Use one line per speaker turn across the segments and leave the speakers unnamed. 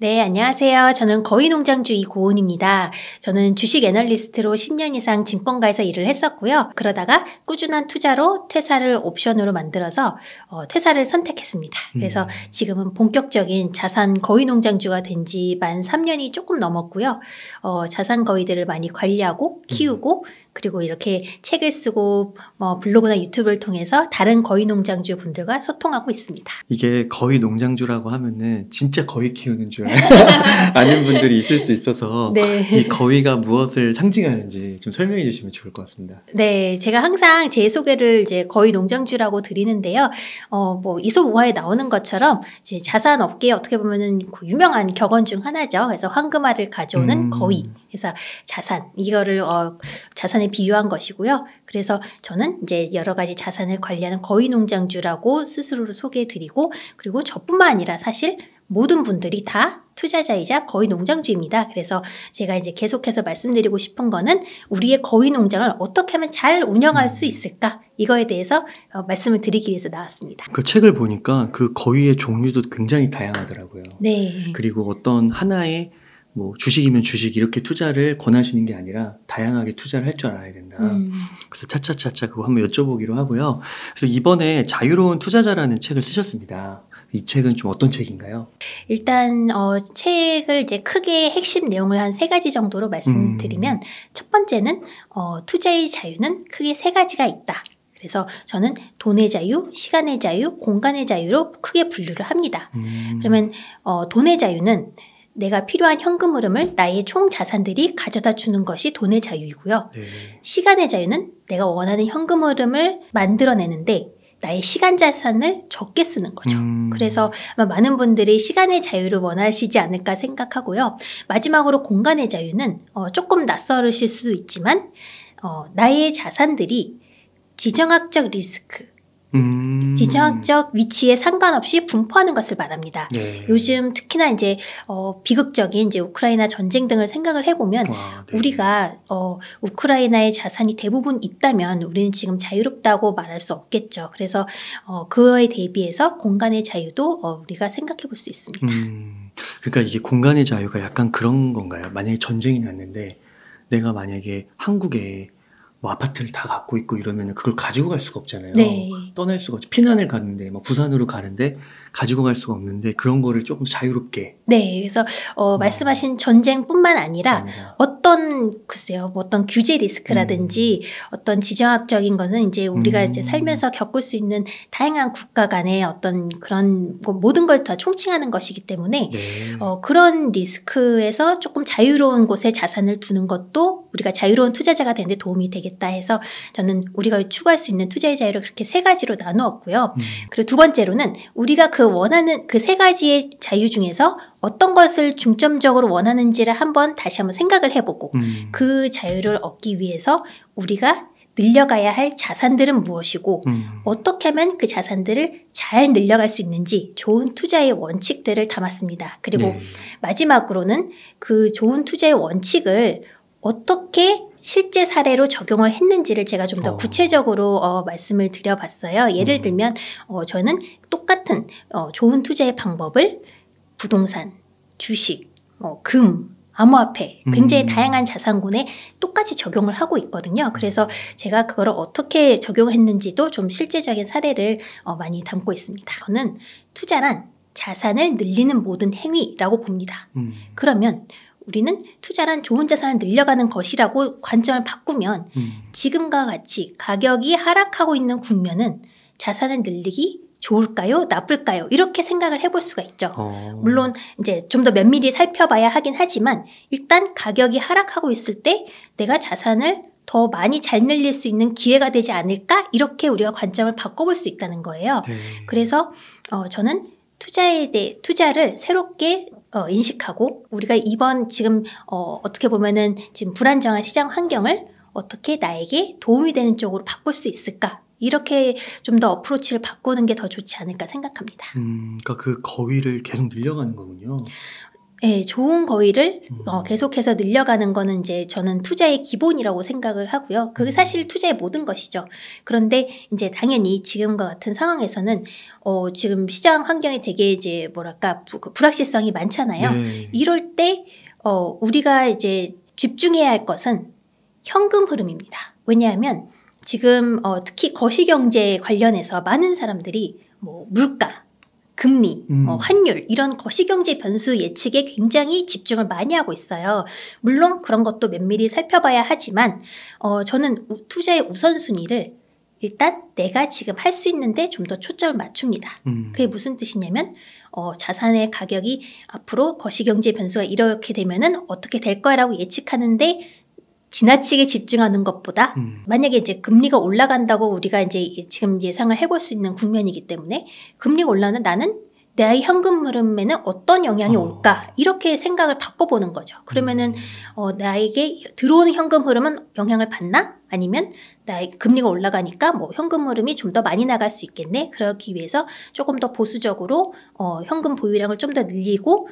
네, 안녕하세요. 저는 거위농장주의 고은입니다. 저는 주식 애널리스트로 10년 이상 증권가에서 일을 했었고요. 그러다가 꾸준한 투자로 퇴사를 옵션으로 만들어서 어, 퇴사를 선택했습니다. 음. 그래서 음. 지금은 본격적인 자산 거위농장주가 된 지 만 3년이 조금 넘었고요. 어, 자산 거위들을 많이 관리하고 음. 키우고 음. 그리고 이렇게 책을 쓰고 뭐 블로그나 유튜브를 통해서 다른 거위 농장주 분들과 소통하고 있습니다.
이게 거위 농장주라고 하면은 진짜 거위 키우는 줄
아는 분들이 있을
수 있어서 네. 이 거위가 무엇을 상징하는지 좀 설명해 주시면 좋을 것 같습니다.
네, 제가 항상 제 소개를 이제 거위 농장주라고 드리는데요. 어, 뭐 이솝우화에 나오는 것처럼 이제 자산 업계 어떻게 보면은 그 유명한 격언 중 하나죠. 그래서 황금알을 가져오는 음. 거위. 그래서 자산 이거를 어, 자산에 비유한 것이고요. 그래서 저는 이제 여러 가지 자산을 관리하는 거위 농장주라고 스스로를 소개해드리고 그리고 저뿐만 아니라 사실 모든 분들이 다 투자자이자 거위 농장주입니다. 그래서 제가 이제 계속해서 말씀드리고 싶은 거는 우리의 거위 농장을 어떻게 하면 잘 운영할 수 있을까? 이거에 대해서 어, 말씀을 드리기 위해서 나왔습니다.
그 책을 보니까 그 거위의 종류도 굉장히 다양하더라고요. 네. 그리고 어떤 하나의 뭐 주식이면 주식 이렇게 투자를 권하시는 게 아니라 다양하게 투자를 할 줄 알아야 된다. 음. 그래서 차차차차 그거 한번 여쭤보기로 하고요. 그래서 이번에 자유로운 투자자라는 책을 쓰셨습니다. 이 책은 좀 어떤 책인가요?
일단 어, 책을 이제 크게 핵심 내용을 한 세 가지 정도로 말씀드리면 음. 첫 번째는 어, 투자의 자유는 크게 세 가지가 있다. 그래서 저는 돈의 자유, 시간의 자유, 공간의 자유로 크게 분류를 합니다. 음. 그러면 어, 돈의 자유는 내가 필요한 현금 흐름을 나의 총 자산들이 가져다 주는 것이 돈의 자유이고요. 네. 시간의 자유는 내가 원하는 현금 흐름을 만들어내는데 나의 시간 자산을 적게 쓰는 거죠. 음. 그래서 아마 많은 분들이 시간의 자유를 원하시지 않을까 생각하고요. 마지막으로 공간의 자유는 어, 조금 낯설으실 수 있지만 어, 나의 자산들이 지정학적 리스크, 음. 지정학적 위치에 상관없이 분포하는 것을 말합니다. 네. 요즘 특히나 이제 어, 비극적인 이제 우크라이나 전쟁 등을 생각을 해보면 와, 아, 네. 우리가 어, 우크라이나의 자산이 대부분 있다면 우리는 지금 자유롭다고 말할 수 없겠죠. 그래서 어, 그거에 대비해서 공간의 자유도 어, 우리가 생각해볼 수 있습니다.
음. 그러니까 이게 공간의 자유가 약간 그런 건가요? 만약에 전쟁이 났는데 내가 만약에 한국에 뭐 아파트를 다 갖고 있고 이러면 그걸 가지고 갈 수가 없잖아요. 네. 떠날 수가 없죠. 피난을 가는데, 뭐 부산으로 가는데 가지고 갈 수가 없는데 그런 거를 조금 자유롭게.
네, 그래서 어, 음. 말씀하신 전쟁뿐만 아니라 아니라. 어떤 글쎄요, 뭐 어떤 규제 리스크라든지 음. 어떤 지정학적인 거는 이제 우리가 음. 이제 살면서 겪을 수 있는 다양한 국가 간의 어떤 그런 뭐 모든 걸 다 총칭하는 것이기 때문에 네. 어, 그런 리스크에서 조금 자유로운 곳에 자산을 두는 것도 우리가 자유로운 투자자가 되는데 도움이 되겠다 해서 저는 우리가 추구할 수 있는 투자의 자유를 그렇게 세 가지로 나누었고요. 음. 그리고 두 번째로는 우리가 그 원하는 그 세 가지의 자유 중에서 어떤 것을 중점적으로 원하는지를 한번 다시 한번 생각을 해보고 음. 그 자유를 얻기 위해서 우리가 늘려가야 할 자산들은 무엇이고 음. 어떻게 하면 그 자산들을 잘 늘려갈 수 있는지 좋은 투자의 원칙들을 담았습니다. 그리고 네. 마지막으로는 그 좋은 투자의 원칙을 어떻게 실제 사례로 적용을 했는지를 제가 좀더 어. 구체적으로 어, 말씀을 드려봤어요. 예를 음. 들면 어, 저는 똑같은 어, 좋은 투자의 방법을 부동산, 주식, 어, 금, 암호화폐 굉장히 음. 다양한 자산군에 똑같이 적용을 하고 있거든요. 음. 그래서 제가 그걸 어떻게 적용했는지도 좀 실제적인 사례를 어, 많이 담고 있습니다. 저는 투자란 자산을 늘리는 모든 행위라고 봅니다. 음. 그러면 우리는 투자란 좋은 자산을 늘려가는 것이라고 관점을 바꾸면 음. 지금과 같이 가격이 하락하고 있는 국면은 자산을 늘리기 좋을까요? 나쁠까요? 이렇게 생각을 해볼 수가 있죠. 어... 물론 이제 좀 더 면밀히 살펴봐야 하긴 하지만 일단 가격이 하락하고 있을 때 내가 자산을 더 많이 잘 늘릴 수 있는 기회가 되지 않을까? 이렇게 우리가 관점을 바꿔볼 수 있다는 거예요. 네. 그래서 어, 저는 투자에 대해 투자를 새롭게 어, 인식하고 우리가 이번 지금 어, 어떻게 보면은 지금 불안정한 시장 환경을 어떻게 나에게 도움이 되는 쪽으로 바꿀 수 있을까 이렇게 좀 더 어프로치를 바꾸는 게 더 좋지 않을까 생각합니다.
음, 그러니까 그 거위를 계속 늘려가는 거군요.
네, 좋은 거위를 어, 음. 계속해서 늘려가는 거는 이제 저는 투자의 기본이라고 생각을 하고요. 그게 음. 사실 투자의 모든 것이죠. 그런데 이제 당연히 지금과 같은 상황에서는 어, 지금 시장 환경이 되게 이제 뭐랄까 부, 그 불확실성이 많잖아요. 네. 이럴 때 어, 우리가 이제 집중해야 할 것은 현금 흐름입니다. 왜냐하면 지금 어, 특히 거시경제 관련해서 많은 사람들이 뭐 물가 금리, 음. 어, 환율 이런 거 시경제 변수 예측에 굉장히 집중을 많이 하고 있어요. 물론 그런 것도 면밀히 살펴봐야 하지만 어, 저는 우, 투자의 우선순위를 일단 내가 지금 할 수 있는데 좀 더 초점을 맞춥니다. 음. 그게 무슨 뜻이냐면 어, 자산의 가격이 앞으로 거시경제 변수가 이렇게 되면은 어떻게 될 거야라고 예측하는데 지나치게 집중하는 것보다 음. 만약에 이제 금리가 올라간다고 우리가 이제 지금 예상을 해볼 수 있는 국면이기 때문에 금리가 올라는 나는 내아 현금 흐름에는 어떤 영향이 어. 올까 이렇게 생각을 바꿔보는 거죠. 그러면은 음. 어, 나에게 들어오는 현금 흐름은 영향을 받나? 아니면 나의 금리가 올라가니까 뭐 현금 흐름이 좀 더 많이 나갈 수 있겠네. 그러기 위해서 조금 더 보수적으로 어, 현금 보유량을 좀 더 늘리고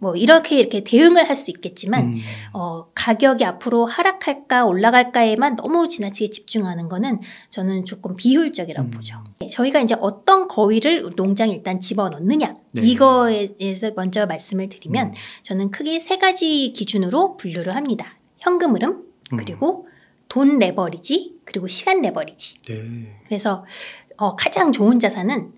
뭐 이렇게 이렇게 대응을 할 수 있겠지만 음. 어, 가격이 앞으로 하락할까 올라갈까에만 너무 지나치게 집중하는 거는 저는 조금 비효율적이라고 음. 보죠. 저희가 이제 어떤 거위를 농장에 일단 집어넣느냐 네. 이거에 대해서 먼저 말씀을 드리면 음. 저는 크게 세 가지 기준으로 분류를 합니다. 현금 흐름 음. 그리고 돈 레버리지 그리고 시간 레버리지. 네. 그래서 어, 가장 좋은 자산은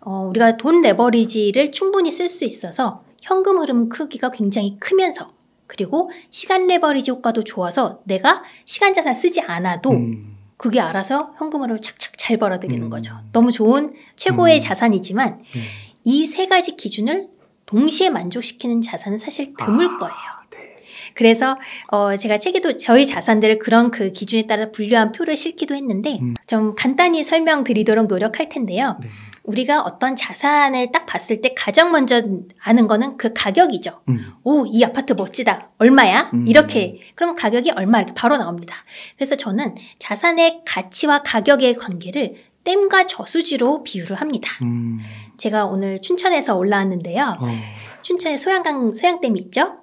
어, 우리가 돈 레버리지를 충분히 쓸 수 있어서 현금 흐름 크기가 굉장히 크면서 그리고 시간 레버리지 효과도 좋아서 내가 시간 자산 쓰지 않아도 음. 그게 알아서 현금 흐름을 착착 잘 벌어들이는 음. 거죠. 너무 좋은 최고의 음. 자산이지만 음. 이세 가지 기준을 동시에 만족시키는 자산은 사실 드물 아, 거예요. 네. 그래서 어 제가 책에도 저희 자산들을 그런 그 기준에 따라 분류한 표를 싣기도 했는데 음. 좀 간단히 설명드리도록 노력할 텐데요. 네. 우리가 어떤 자산을 딱 봤을 때 가장 먼저 아는 거는 그 가격이죠. 음. 오, 이 아파트 멋지다. 얼마야? 음. 이렇게. 그럼 가격이 얼마? 이렇게 바로 나옵니다. 그래서 저는 자산의 가치와 가격의 관계를 댐과 저수지로 비유를 합니다. 음. 제가 오늘 춘천에서 올라왔는데요. 어. 춘천에 소양강, 소양댐이 있죠?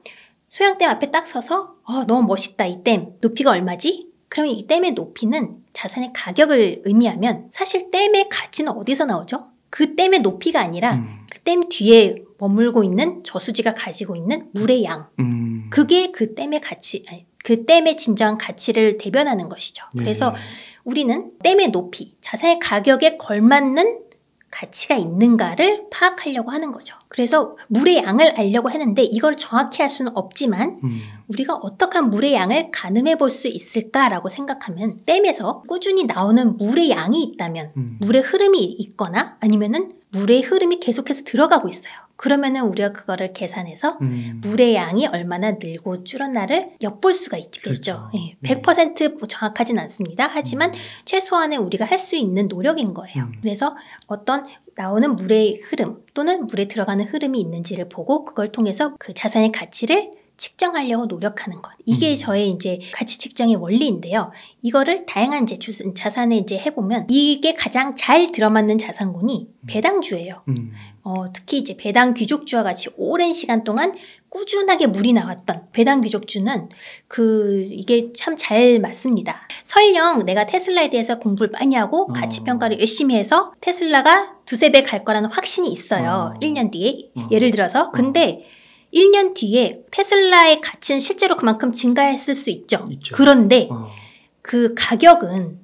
소양댐 앞에 딱 서서, 어, 너무 멋있다. 이 댐. 높이가 얼마지? 그러면이 댐의 높이는 자산의 가격을 의미하면 사실 댐의 가치는 어디서 나오죠? 그 댐의 높이가 아니라 음. 그댐 뒤에 머물고 있는 저수지가 가지고 있는 물의 양. 음. 그게 그 댐의 가치, 아니, 그 댐의 진정한 가치를 대변하는 것이죠. 예. 그래서 예. 우리는 댐의 높이, 자산의 가격에 걸맞는 가치가 있는가를 파악하려고 하는 거죠. 그래서 물의 양을 알려고 하는데 이걸 정확히 할 수는 없지만 음. 우리가 어떻게 물의 양을 가늠해 볼 수 있을까라고 생각하면 댐에서 꾸준히 나오는 물의 양이 있다면 음. 물의 흐름이 있거나 아니면은 물의 흐름이 계속해서 들어가고 있어요. 그러면은 우리가 그거를 계산해서 음. 물의 양이 얼마나 늘고 줄었나를 엿볼 수가 있겠죠. 그렇죠. 예, 100% 음. 정확하진 않습니다. 하지만 음. 최소한의 우리가 할 수 있는 노력인 거예요. 음. 그래서 어떤 나오는 물의 흐름 또는 물에 들어가는 흐름이 있는지를 보고 그걸 통해서 그 자산의 가치를 측정하려고 노력하는 것. 이게 음. 저의 이제 가치 측정의 원리인데요. 이거를 다양한 이제 주, 자산에 이제 해보면 이게 가장 잘 들어맞는 자산군이 음. 배당주예요. 음. 어, 특히 이제 배당 귀족주와 같이 오랜 시간 동안 꾸준하게 물이 나왔던 배당 귀족주는 그 이게 참 잘 맞습니다. 설령 내가 테슬라에 대해서 공부를 많이 하고 어. 가치 평가를 열심히 해서 테슬라가 두세 배 갈 거라는 확신이 있어요. 어. 1년 뒤에 어. 예를 들어서 근데 어. 1년 뒤에 테슬라의 가치는 실제로 그만큼 증가했을 수 있죠. 있죠. 그런데 어. 그 가격은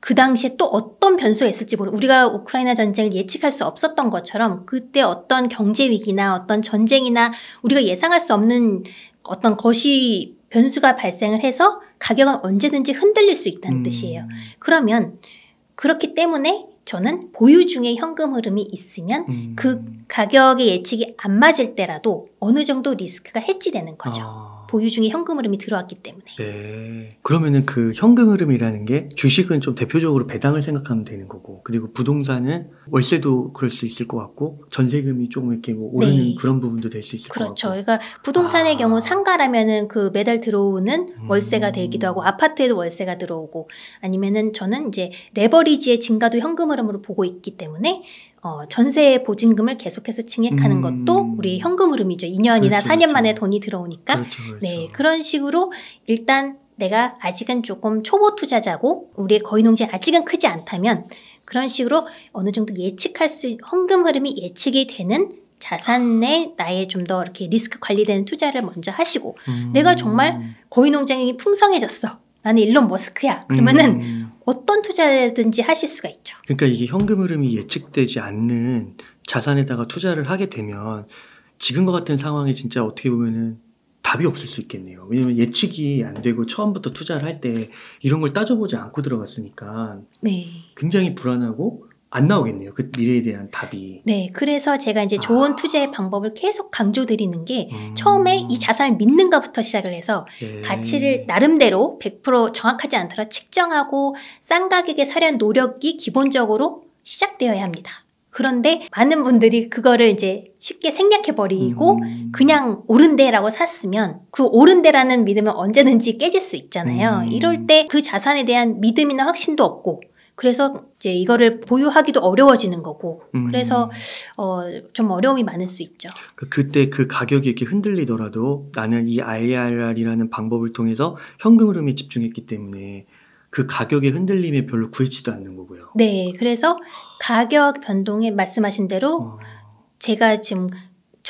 그 당시에 또 어떤 변수가 있을지 모르 우리가 우크라이나 전쟁을 예측할 수 없었던 것처럼 그때 어떤 경제 위기나 어떤 전쟁이나 우리가 예상할 수 없는 어떤 것이 변수가 발생을 해서 가격은 언제든지 흔들릴 수 있다는 음. 뜻이에요. 그러면 그렇기 때문에 저는 보유 중에 현금 흐름이 있으면 음. 그 가격의 예측이 안 맞을 때라도 어느 정도 리스크가 해치되는 거죠. 아. 보유 중에 현금 흐름이 들어왔기 때문에.
네. 그러면은 그 현금 흐름이라는 게 주식은 좀 대표적으로 배당을 생각하면 되는 거고, 그리고 부동산은 월세도 그럴 수 있을 것 같고, 전세금이 조금 이렇게 뭐 오르는 네. 그런 부분도 될 수 있을
그렇죠. 것 같고. 그렇죠. 그러니까 부동산의 아. 경우 상가라면은 그 매달 들어오는 음. 월세가 되기도 하고, 아파트에도 월세가 들어오고, 아니면은 저는 이제 레버리지의 증가도 현금 흐름으로 보고 있기 때문에 어, 전세 보증금을 계속해서 증액하는 음. 것도 우리 현금 흐름이죠. 2년이나 그렇죠, 4년 그렇죠. 만에 돈이 들어오니까. 그렇죠, 그렇죠, 네, 그런 식으로 일단 내가 아직은 조금 초보 투자자고 우리의 거의농지 아직은 크지 않다면 그런 식으로 어느 정도 예측할 수현금 흐름이 예측이 되는 자산에 나의 좀 더 이렇게 리스크 관리되는 투자를 먼저 하시고 음. 내가 정말 거의 농장이 풍성해졌어 나는 일론 머스크야 그러면은 음. 어떤 투자든지 하실 수가 있죠.
그러니까 이게 현금 흐름이 예측되지 않는 자산에다가 투자를 하게 되면 지금과 같은 상황에 진짜 어떻게 보면은 답이 없을 수 있겠네요. 왜냐면 예측이 안 되고 처음부터 투자를 할 때 이런 걸 따져보지 않고 들어갔으니까 네. 굉장히 불안하고 안 나오겠네요. 그 미래에 대한 답이.
네, 그래서 제가 이제 아. 좋은 아. 투자의 방법을 계속 강조드리는 게 음. 처음에 이 자산을 믿는가부터 시작을 해서 네. 가치를 나름대로 100% 정확하지 않더라도 측정하고 싼 가격에 사려는 노력이 기본적으로 시작되어야 합니다. 그런데 많은 분들이 그거를 이제 쉽게 생략해버리고 음. 그냥 오른데라고 샀으면 그 오른데라는 믿음은 언제든지 깨질 수 있잖아요. 음. 이럴 때 그 자산에 대한 믿음이나 확신도 없고 그래서 이제 이거를 보유하기도 어려워지는 거고 음. 그래서 어, 좀 어려움이 많을 수 있죠.
그, 그때 그 가격이 이렇게 흔들리더라도 나는 이 IRR이라는 방법을 통해서 현금 흐름에 집중했기 때문에 그 가격의 흔들림에 별로 구애치도 않는 거고요.
네, 그래서 가격 변동에 말씀하신 대로 어... 제가 지금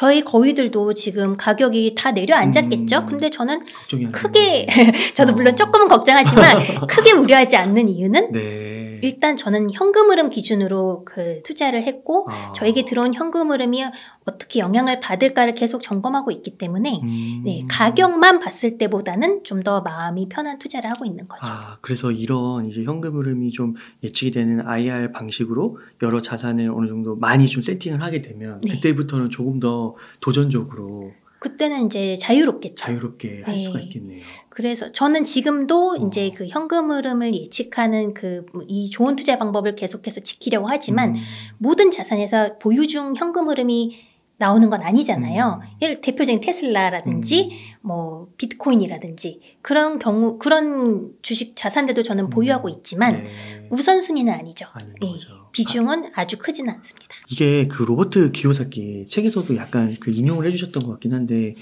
저희 거위들도 지금 가격이 다 내려앉았겠죠? 음, 근데 저는 크게, 저도 물론 어. 조금은 걱정하지만 크게 우려하지 않는 이유는 네. 일단 저는 현금 흐름 기준으로 그 투자를 했고 아. 저에게 들어온 현금 흐름이 어떻게 영향을 받을까를 계속 점검하고 있기 때문에 음... 네, 가격만 봤을 때보다는 좀 더 마음이 편한 투자를 하고 있는 거죠. 아,
그래서 이런 이제 현금 흐름이 좀 예측이 되는 IR 방식으로 여러 자산을 어느 정도 많이 좀 세팅을 하게 되면 네. 그때부터는 조금 더 도전적으로 그때는
이제 자유롭겠죠.
자유롭게 할 네. 수가 있겠네요.
그래서 저는 지금도 어. 이제 그 현금 흐름을 예측하는 그이 뭐 좋은 투자 방법을 계속해서 지키려고 하지만 음. 모든 자산에서 보유 중 현금 흐름이 나오는 건 아니잖아요. 음. 예를 대표적인 테슬라라든지 음. 뭐 비트코인이라든지 그런 경우 그런 주식 자산들도 저는 음. 보유하고 있지만 네. 우선순위는 아니죠. 예, 비중은 아. 주 크지는 않습니다.
이게 그 로버트 기요사키 책에서도 약간 그 인용을 해주셨던 것 같긴 한데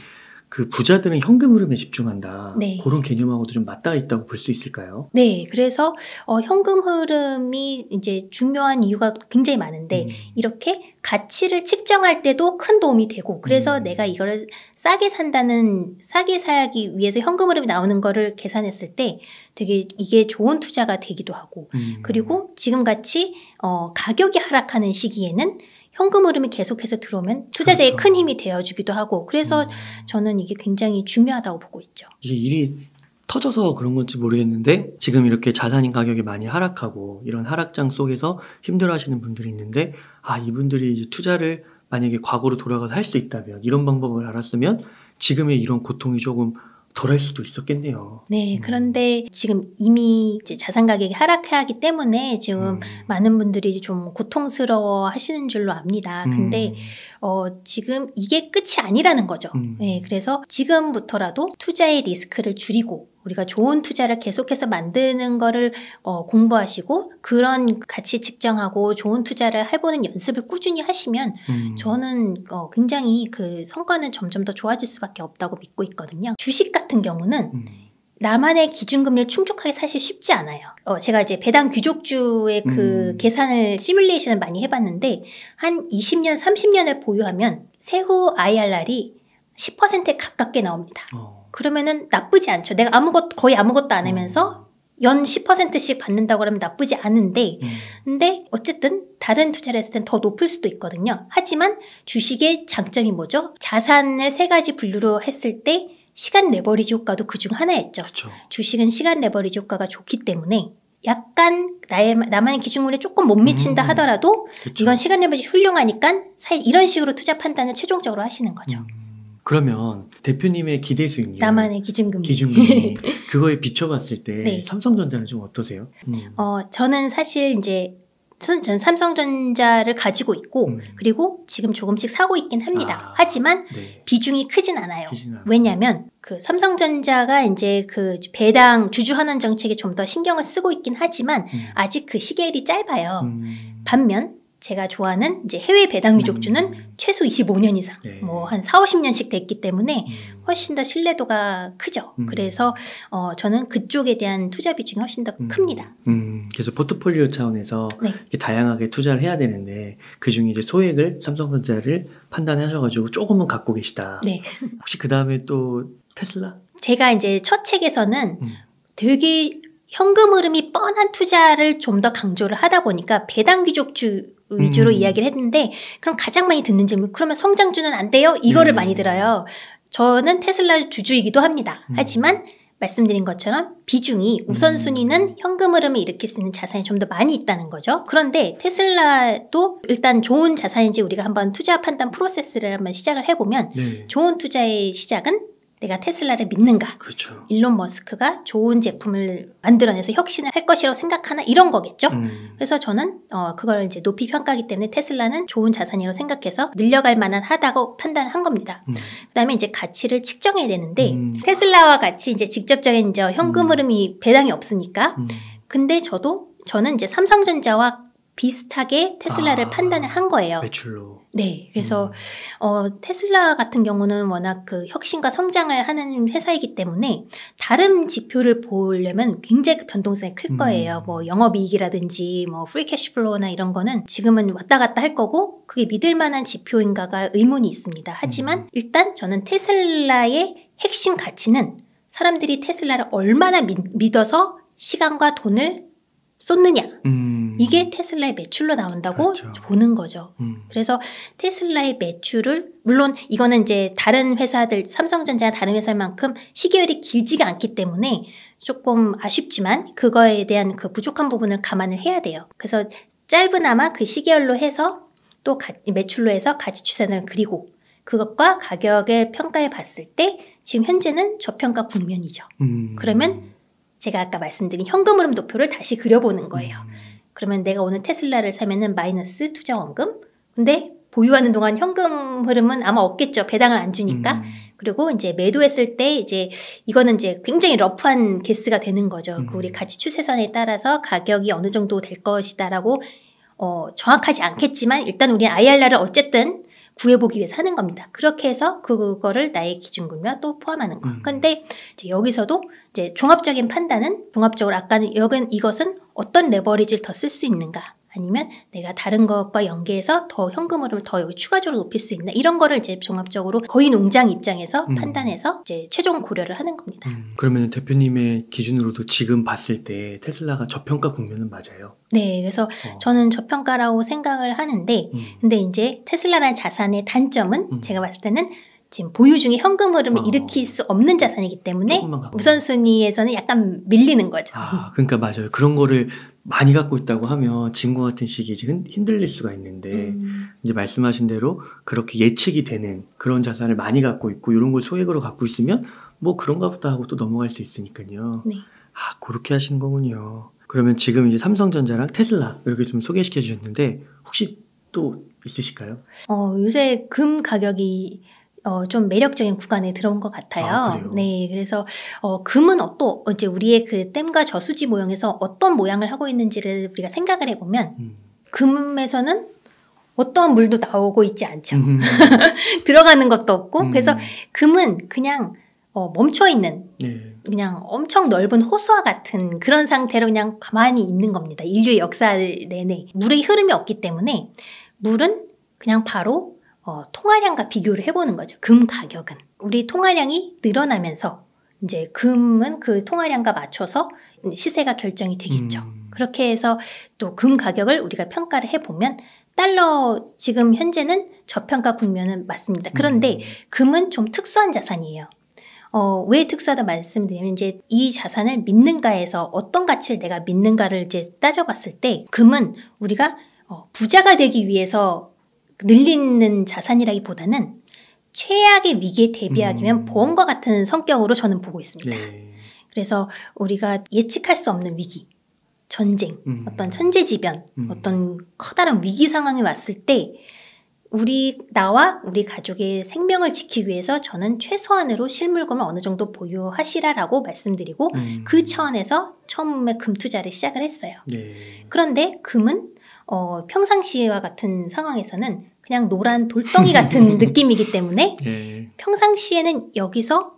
그 부자들은 현금 흐름에 집중한다. 네. 그런 개념하고도 좀 맞닿아 있다고 볼 수 있을까요?
네. 그래서 어, 현금 흐름이 이제 중요한 이유가 굉장히 많은데 음. 이렇게 가치를 측정할 때도 큰 도움이 되고 그래서 음. 내가 이걸 싸게 산다는 싸게 사기 위해서 현금 흐름이 나오는 거를 계산했을 때 되게 이게 좋은 투자가 되기도 하고 음. 그리고 지금 같이 어, 가격이 하락하는 시기에는 현금 흐름이 계속해서 들어오면 투자자의 그렇죠. 큰 힘이 되어주기도 하고 그래서 음. 저는 이게 굉장히 중요하다고 보고 있죠.
이게 일이 터져서 그런 건지 모르겠는데 지금 이렇게 자산인 가격이 많이 하락하고 이런 하락장 속에서 힘들어하시는 분들이 있는데 아 이분들이 이제 투자를 만약에 과거로 돌아가서 할 수 있다면 이런 방법을 알았으면 지금의 이런 고통이 조금 덜할 수도 있었겠네요.
네, 음. 그런데 지금 이미 자산 가격이 하락하기 때문에 지금 음. 많은 분들이 좀 고통스러워 하시는 줄로 압니다. 근데 음. 어, 지금 이게 끝이 아니라는 거죠. 음. 네, 그래서 지금부터라도 투자의 리스크를 줄이고 우리가 좋은 투자를 계속해서 만드는 거를 어, 공부하시고 그런 가치 측정하고 좋은 투자를 해보는 연습을 꾸준히 하시면 음. 저는 어, 굉장히 그 성과는 점점 더 좋아질 수밖에 없다고 믿고 있거든요. 주식 같은 경우는 음. 나만의 기준금리를 충족하기 사실 쉽지 않아요. 어, 제가 이제 배당 귀족주의 그 음. 계산을 시뮬레이션을 많이 해봤는데 한 20년, 30년을 보유하면 세후 IRR이 10%에 가깝게 나옵니다. 어. 그러면은 나쁘지 않죠. 내가 아무것 거의 아무것도 안 하면서 음. 연 10%씩 받는다고 하면 나쁘지 않은데, 음. 근데 어쨌든 다른 투자를 했을 땐 더 높을 수도 있거든요. 하지만 주식의 장점이 뭐죠? 자산을 세 가지 분류로 했을 때 시간 레버리지 효과도 그중 하나였죠. 그쵸. 주식은 시간 레버리지 효과가 좋기 때문에 약간 나의 나만의 기준물에 조금 못 미친다 음. 하더라도 그 이건 시간 레버리지 훌륭하니까 사실 이런 식으로 투자 판단을 최종적으로 하시는 거죠. 음.
그러면 대표님의 기대 수익률
나만의 기준금리 기준금리
그거에 비춰봤을 때 네. 삼성전자는 좀 어떠세요? 음.
어 저는 사실 이제 전 삼성전자를 가지고 있고 음. 그리고 지금 조금씩 사고 있긴 합니다. 아, 하지만 네. 비중이 크진 않아요. 크진 왜냐하면 그 삼성전자가 이제 그 배당 주주 환원 정책에 좀 더 신경을 쓰고 있긴 하지만 음. 아직 그 시계일이 짧아요. 음. 반면 제가 좋아하는 이제 해외 배당 위족주는 음. 최소 25년 이상, 네. 뭐한 4, 50년씩 됐기 때문에 음. 훨씬 더 신뢰도가 크죠. 음. 그래서 어, 저는 그쪽에 대한 투자 비중이 훨씬 더 음. 큽니다.
음. 그래서 포트폴리오 차원에서 네. 다양하게 투자를 해야 되는데 그 중에 이제 소액을 삼성전자를 판단하셔가지고 조금은 갖고 계시다. 네. 혹시 그 다음에 또
테슬라? 제가 이제 첫 책에서는 음. 되게 현금 흐름이 뻔한 투자를 좀 더 강조를 하다 보니까 배당 귀족주 위주로 음. 이야기를 했는데 그럼 가장 많이 듣는 질문 그러면 성장주는 안 돼요? 이거를 음. 많이 들어요. 저는 테슬라 주주이기도 합니다. 음. 하지만 말씀드린 것처럼 비중이 우선순위는 음. 현금 흐름을 일으킬 수 있는 자산이 좀 더 많이 있다는 거죠. 그런데 테슬라도 일단 좋은 자산인지 우리가 한번 투자 판단 프로세스를 한번 시작을 해보면 네. 좋은 투자의 시작은 내가 테슬라를 믿는가? 그렇죠. 일론 머스크가 좋은 제품을 만들어내서 혁신을 할 것이라고 생각하나 이런 거겠죠. 음. 그래서 저는 어, 그걸 이제 높이 평가하기 때문에 테슬라는 좋은 자산이라고 생각해서 늘려갈 만한 하다고 판단한 겁니다. 음. 그다음에 이제 가치를 측정해야 되는데 음. 테슬라와 같이 이제 직접적인 저 현금 음. 흐름이 배당이 없으니까. 음. 근데 저도 저는 이제 삼성전자와 비슷하게 테슬라를 아, 판단을 한 거예요. 매출로. 네, 그래서 음. 어, 테슬라 같은 경우는 워낙 그 혁신과 성장을 하는 회사이기 때문에 다른 지표를 보려면 굉장히 변동성이 클 거예요. 음. 뭐 영업이익이라든지 뭐 프리캐시플로우나 이런 거는 지금은 왔다 갔다 할 거고 그게 믿을만한 지표인가가 의문이 있습니다. 하지만 음. 일단 저는 테슬라의 핵심 가치는 사람들이 테슬라를 얼마나 믿, 어서 시간과 돈을 쏟느냐. 음. 음. 이게 테슬라의 매출로 나온다고 그렇죠. 보는 거죠. 음. 그래서 테슬라의 매출을 물론 이거는 이제 다른 회사들 삼성전자 다른 회사만큼 시계열이 길지가 않기 때문에 조금 아쉽지만 그거에 대한 그 부족한 부분을 감안을 해야 돼요. 그래서 짧은아마그 시계열로 해서 또 가, 매출로 해서 가치 추산을 그리고 그것과 가격의 평가해 봤을 때 지금 현재는 저평가 국면이죠. 음. 그러면 제가 아까 말씀드린 현금 흐름 도표를 다시 그려보는 거예요. 음. 그러면 내가 오늘 테슬라를 사면은 마이너스 투자원금. 근데 보유하는 동안 현금 흐름은 아마 없겠죠. 배당을 안 주니까. 음. 그리고 이제 매도했을 때 이제 이거는 이제 굉장히 러프한 개수가 되는 거죠. 음. 그 우리 음. 가치 추세선에 따라서 가격이 어느 정도 될 것이다라고 어, 정확하지 않겠지만 일단 우리 IRR을 어쨌든 구해보기 위해서 하는 겁니다. 그렇게 해서 그거를 나의 기준금리와 또 포함하는 거. 음. 근데 이제 여기서도 이제 종합적인 판단은 종합적으로 아까는 여긴 이것은 어떤 레버리지를 더 쓸 수 있는가 아니면 내가 다른 것과 연계해서 더 현금 흐름을 더 여기 추가적으로 높일 수 있나 이런 거를 이제 종합적으로 거의 농장 입장에서 음. 판단해서 이제 최종 고려를 하는 겁니다.
음. 그러면 대표님의 기준으로도 지금 봤을 때 테슬라가 저평가 국면은 맞아요?
네, 그래서 어. 저는 저평가라고 생각을 하는데 음. 근데 이제 테슬라라는 자산의 단점은 음. 제가 봤을 때는 지금 보유 중에 현금 흐름을 어. 일으킬 수 없는 자산이기 때문에 우선순위에서는 약간 밀리는 거죠. 아,
그러니까 맞아요. 그런 거를 많이 갖고 있다고 하면 지금 같은 시기 이제 흔들릴 수가 있는데 음. 이제 말씀하신 대로 그렇게 예측이 되는 그런 자산을 많이 갖고 있고 이런 걸 소액으로 갖고 있으면 뭐 그런가 보다 하고 또 넘어갈 수 있으니까요. 네. 아, 그렇게 하시는 거군요. 그러면 지금 이제 삼성전자랑 테슬라 이렇게 좀 소개시켜 주셨는데 혹시 또 있으실까요?
어, 요새 금 가격이 어, 좀 매력적인 구간에 들어온 것 같아요. 아, 네, 그래서 어, 금은 또 이제 우리의 그 댐과 저수지 모형에서 어떤 모양을 하고 있는지를 우리가 생각을 해보면 음. 금에서는 어떠 물도 나오고 있지 않죠. 음. 음, 음. 들어가는 것도 없고 음. 그래서 음. 금은 그냥 어, 멈춰 있는 예. 그냥 엄청 넓은 호수와 같은 그런 상태로 그냥 가만히 있는 겁니다. 인류의 역사 내내 물의 흐름이 없기 때문에 물은 그냥 바로 어, 통화량과 비교를 해보는 거죠. 금 가격은. 우리 통화량이 늘어나면서 이제 금은 그 통화량과 맞춰서 시세가 결정이 되겠죠. 음. 그렇게 해서 또 금 가격을 우리가 평가를 해보면 달러 지금 현재는 저평가 국면은 맞습니다. 그런데 음. 금은 좀 특수한 자산이에요. 어, 왜 특수하다 말씀드리면 이제 이 자산을 믿는가에서 어떤 가치를 내가 믿는가를 이제 따져봤을 때 금은 우리가 어, 부자가 되기 위해서 늘리는 자산이라기보다는 최악의 위기에 대비하기 위한 음. 보험과 같은 성격으로 저는 보고 있습니다. 네. 그래서 우리가 예측할 수 없는 위기, 전쟁, 음. 어떤 천재지변, 음. 어떤 커다란 위기 상황이 왔을 때 우리 나와 우리 가족의 생명을 지키기 위해서 저는 최소한으로 실물금을 어느 정도 보유하시라라고 말씀드리고 음. 그 차원에서 처음에 금 투자를 시작을 했어요. 네. 그런데 금은 어, 평상시와 같은 상황에서는 그냥 노란 돌덩이 같은 느낌이기 때문에 예. 평상시에는 여기서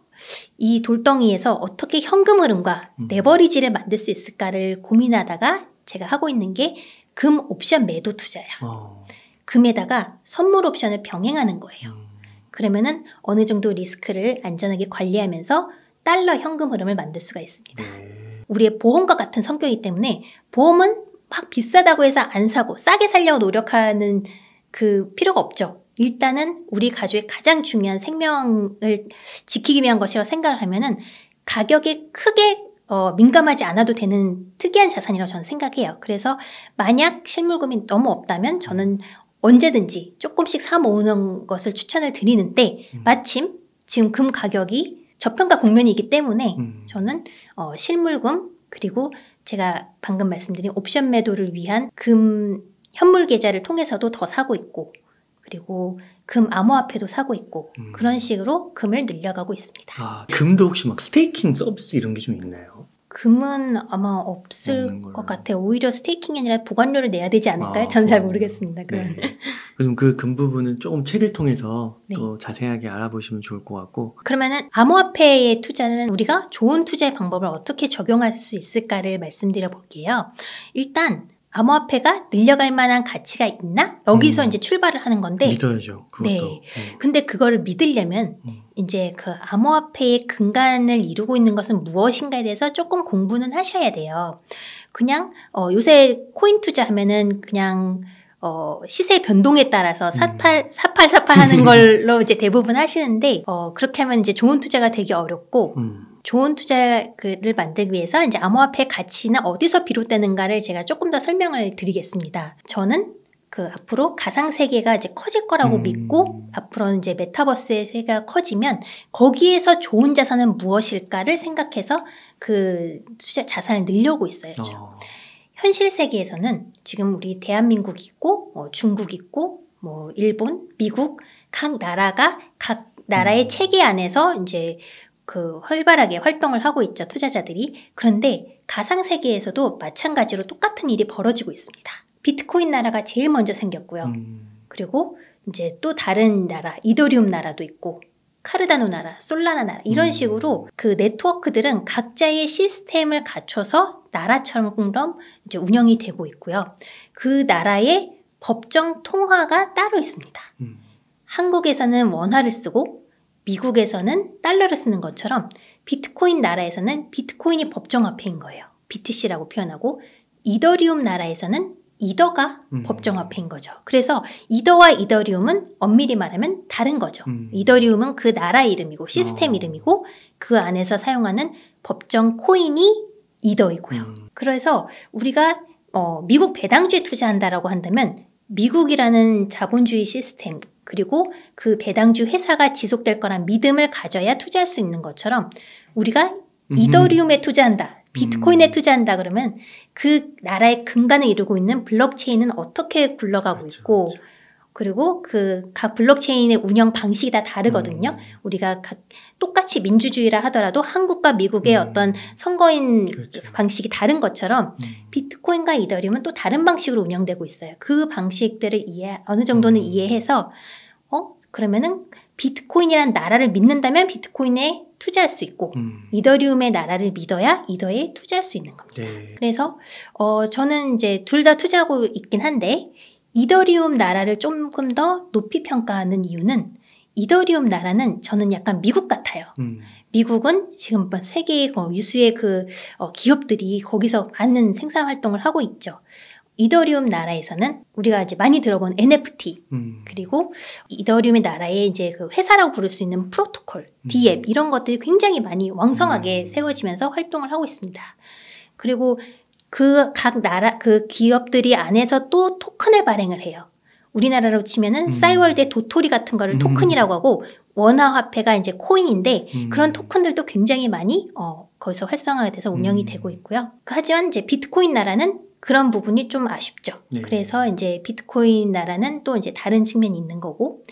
이 돌덩이에서 어떻게 현금 흐름과 음. 레버리지를 만들 수 있을까를 고민하다가 제가 하고 있는 게 금 옵션 매도 투자야. 어. 금에다가 선물 옵션을 병행하는 거예요. 음. 그러면은 어느 정도 리스크를 안전하게 관리하면서 달러 현금 흐름을 만들 수가 있습니다. 음. 우리의 보험과 같은 성격이기 때문에 보험은 막 비싸다고 해서 안 사고 싸게 살려고 노력하는 그 필요가 없죠. 일단은 우리 가족의 가장 중요한 생명을 지키기 위한 것이라고 생각을 하면은 가격에 크게 어, 민감하지 않아도 되는 특이한 자산이라고 저는 생각해요. 그래서 만약 실물금이 너무 없다면 저는 언제든지 조금씩 사 모으는 것을 추천을 드리는데 음. 마침 지금 금 가격이 저평가 국면이기 때문에 음. 저는 어, 실물금 그리고 제가 방금 말씀드린 옵션 매도를 위한 금 현물 계좌를 통해서도 더 사고 있고 그리고 금 암호화폐도 사고 있고 음. 그런 식으로 금을 늘려가고 있습니다.
아, 금도 혹시 막 스테이킹 서비스 이런 게 좀 있나요?
금은 아마 없을 것 같아요. 오히려 스테이킹이 아니라 보관료를 내야 되지 않을까요? 아, 전잘 모르겠습니다. 네, 네.
그럼 그 금 부분은 조금 책을 통해서 네. 또 자세하게 알아보시면 좋을 것 같고.
그러면은 암호화폐의 투자는 우리가 좋은 투자의 방법을 어떻게 적용할 수 있을까를 말씀드려 볼게요. 일단 암호화폐가 늘려갈 만한 가치가 있나? 여기서 음. 이제 출발을 하는 건데. 믿어야죠. 그것도. 네. 음. 근데 그걸 믿으려면 음. 이제 그 암호화폐의 근간을 이루고 있는 것은 무엇인가에 대해서 조금 공부는 하셔야 돼요. 그냥 어, 요새 코인 투자하면은 그냥 어, 시세 변동에 따라서 음. 사팔, 사팔, 사팔 하는 걸로 이제 대부분 하시는데, 어, 그렇게 하면 이제 좋은 투자가 되기 어렵고, 음. 좋은 투자를 만들기 위해서 이제 암호화폐 가치는 어디서 비롯되는가를 제가 조금 더 설명을 드리겠습니다. 저는 그 앞으로 가상 세계가 이제 커질 거라고 음. 믿고 앞으로 이제 메타버스의 세계가 커지면 거기에서 좋은 자산은 무엇일까를 생각해서 그 투자 자산을 늘려고 있어요. 어. 현실 세계에서는 지금 우리 대한민국 있고 뭐 중국 있고 뭐 일본, 미국 각 나라가 각 나라의 음. 체계 안에서 이제 그 활발하게 활동을 하고 있죠 투자자들이 그런데 가상 세계에서도 마찬가지로 똑같은 일이 벌어지고 있습니다. 비트코인 나라가 제일 먼저 생겼고요. 음. 그리고 이제 또 다른 나라, 이더리움 나라도 있고 카르다노 나라, 솔라나 나라 이런 음. 식으로 그 네트워크들은 각자의 시스템을 갖춰서 나라처럼 이제 운영이 되고 있고요. 그 나라의 법정 통화가 따로 있습니다. 음. 한국에서는 원화를 쓰고 미국에서는 달러를 쓰는 것처럼 비트코인 나라에서는 비트코인이 법정화폐인 거예요. BTC라고 표현하고 이더리움 나라에서는 이더가 음. 법정 화폐인 거죠. 그래서 이더와 이더리움은 엄밀히 말하면 다른 거죠. 음. 이더리움은 그 나라 이름이고 아. 시스템 어. 이름이고 그 안에서 사용하는 법정 코인이 이더이고요. 음. 그래서 우리가 어, 미국 배당주에 투자한다라고 한다면 미국이라는 자본주의 시스템 그리고 그 배당주 회사가 지속될 거란 믿음을 가져야 투자할 수 있는 것처럼 우리가
이더리움에
투자한다. 비트코인에 음. 투자한다 그러면 그 나라의 근간을 이루고 있는 블록체인은 어떻게 굴러가고 그렇죠, 있고 그렇죠. 그리고 그 각 블록체인의 운영 방식이 다 다르거든요. 음. 우리가 각 똑같이 민주주의라 하더라도 한국과 미국의 음. 어떤 선거인 그렇죠. 방식이 다른 것처럼 음. 비트코인과 이더리움은 또 다른 방식으로 운영되고 있어요. 그 방식들을 이해 어느 정도는 음. 이해해서 어 그러면은 비트코인이란 나라를 믿는다면 비트코인의 투자할 수 있고 음. 이더리움의 나라를 믿어야 이더에 투자할 수 있는 겁니다. 네. 그래서 어 저는 이제 둘 다 투자하고 있긴 한데 이더리움 나라를 조금 더 높이 평가하는 이유는 이더리움 나라는 저는 약간 미국 같아요. 음. 미국은 지금 뭐 세계 의 뭐 유수의 그 어, 기업들이 거기서 많은 생산 활동을 하고 있죠. 이더리움 나라에서는 우리가 이제 많이 들어본 NFT 음. 그리고 이더리움의 나라의 이제 그 회사라고 부를 수 있는 프로토콜, 디앱 음. 이런 것들이 굉장히 많이 왕성하게 음. 세워지면서 활동을 하고 있습니다. 그리고 그 각 나라 그 기업들이 안에서 또 토큰을 발행을 해요. 우리나라로 치면은 음. 싸이월드의 도토리 같은 거를 음. 토큰이라고 하고 원화 화폐가 이제 코인인데 음. 그런 토큰들도 굉장히 많이 어, 거기서 활성화돼서 운영이 음. 되고 있고요. 하지만 이제 비트코인 나라는 그런 부분이 좀 아쉽죠. 네. 그래서 이제 비트코인 나라는 또 이제 다른 측면이 있는 거고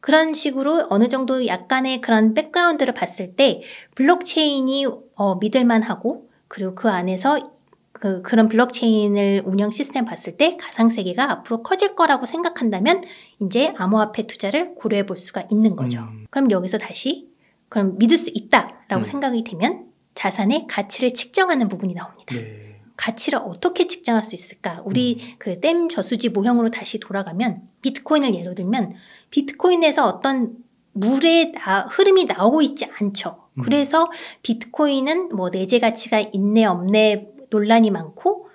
그런 식으로 어느 정도 약간의 그런 백그라운드를 봤을 때 블록체인이 어, 믿을만하고 그리고 그 안에서 그, 그런 블록체인을 운영 시스템 봤을 때 가상세계가 앞으로 커질 거라고 생각한다면 이제 암호화폐 투자를 고려해 볼 수가 있는 거죠. 음. 그럼 여기서 다시 그럼 믿을 수 있다라고 음. 생각이 되면 자산의 가치를 측정하는 부분이 나옵니다. 네. 가치를 어떻게 측정할 수 있을까? 우리 음. 그댐 저수지 모형으로 다시 돌아가면 비트코인을 예로 들면 비트코인에서 어떤 물의 나, 흐름이 나오고 있지 않죠. 음. 그래서 비트코인은 뭐 내재 가치가 있네 없네 논란이 많고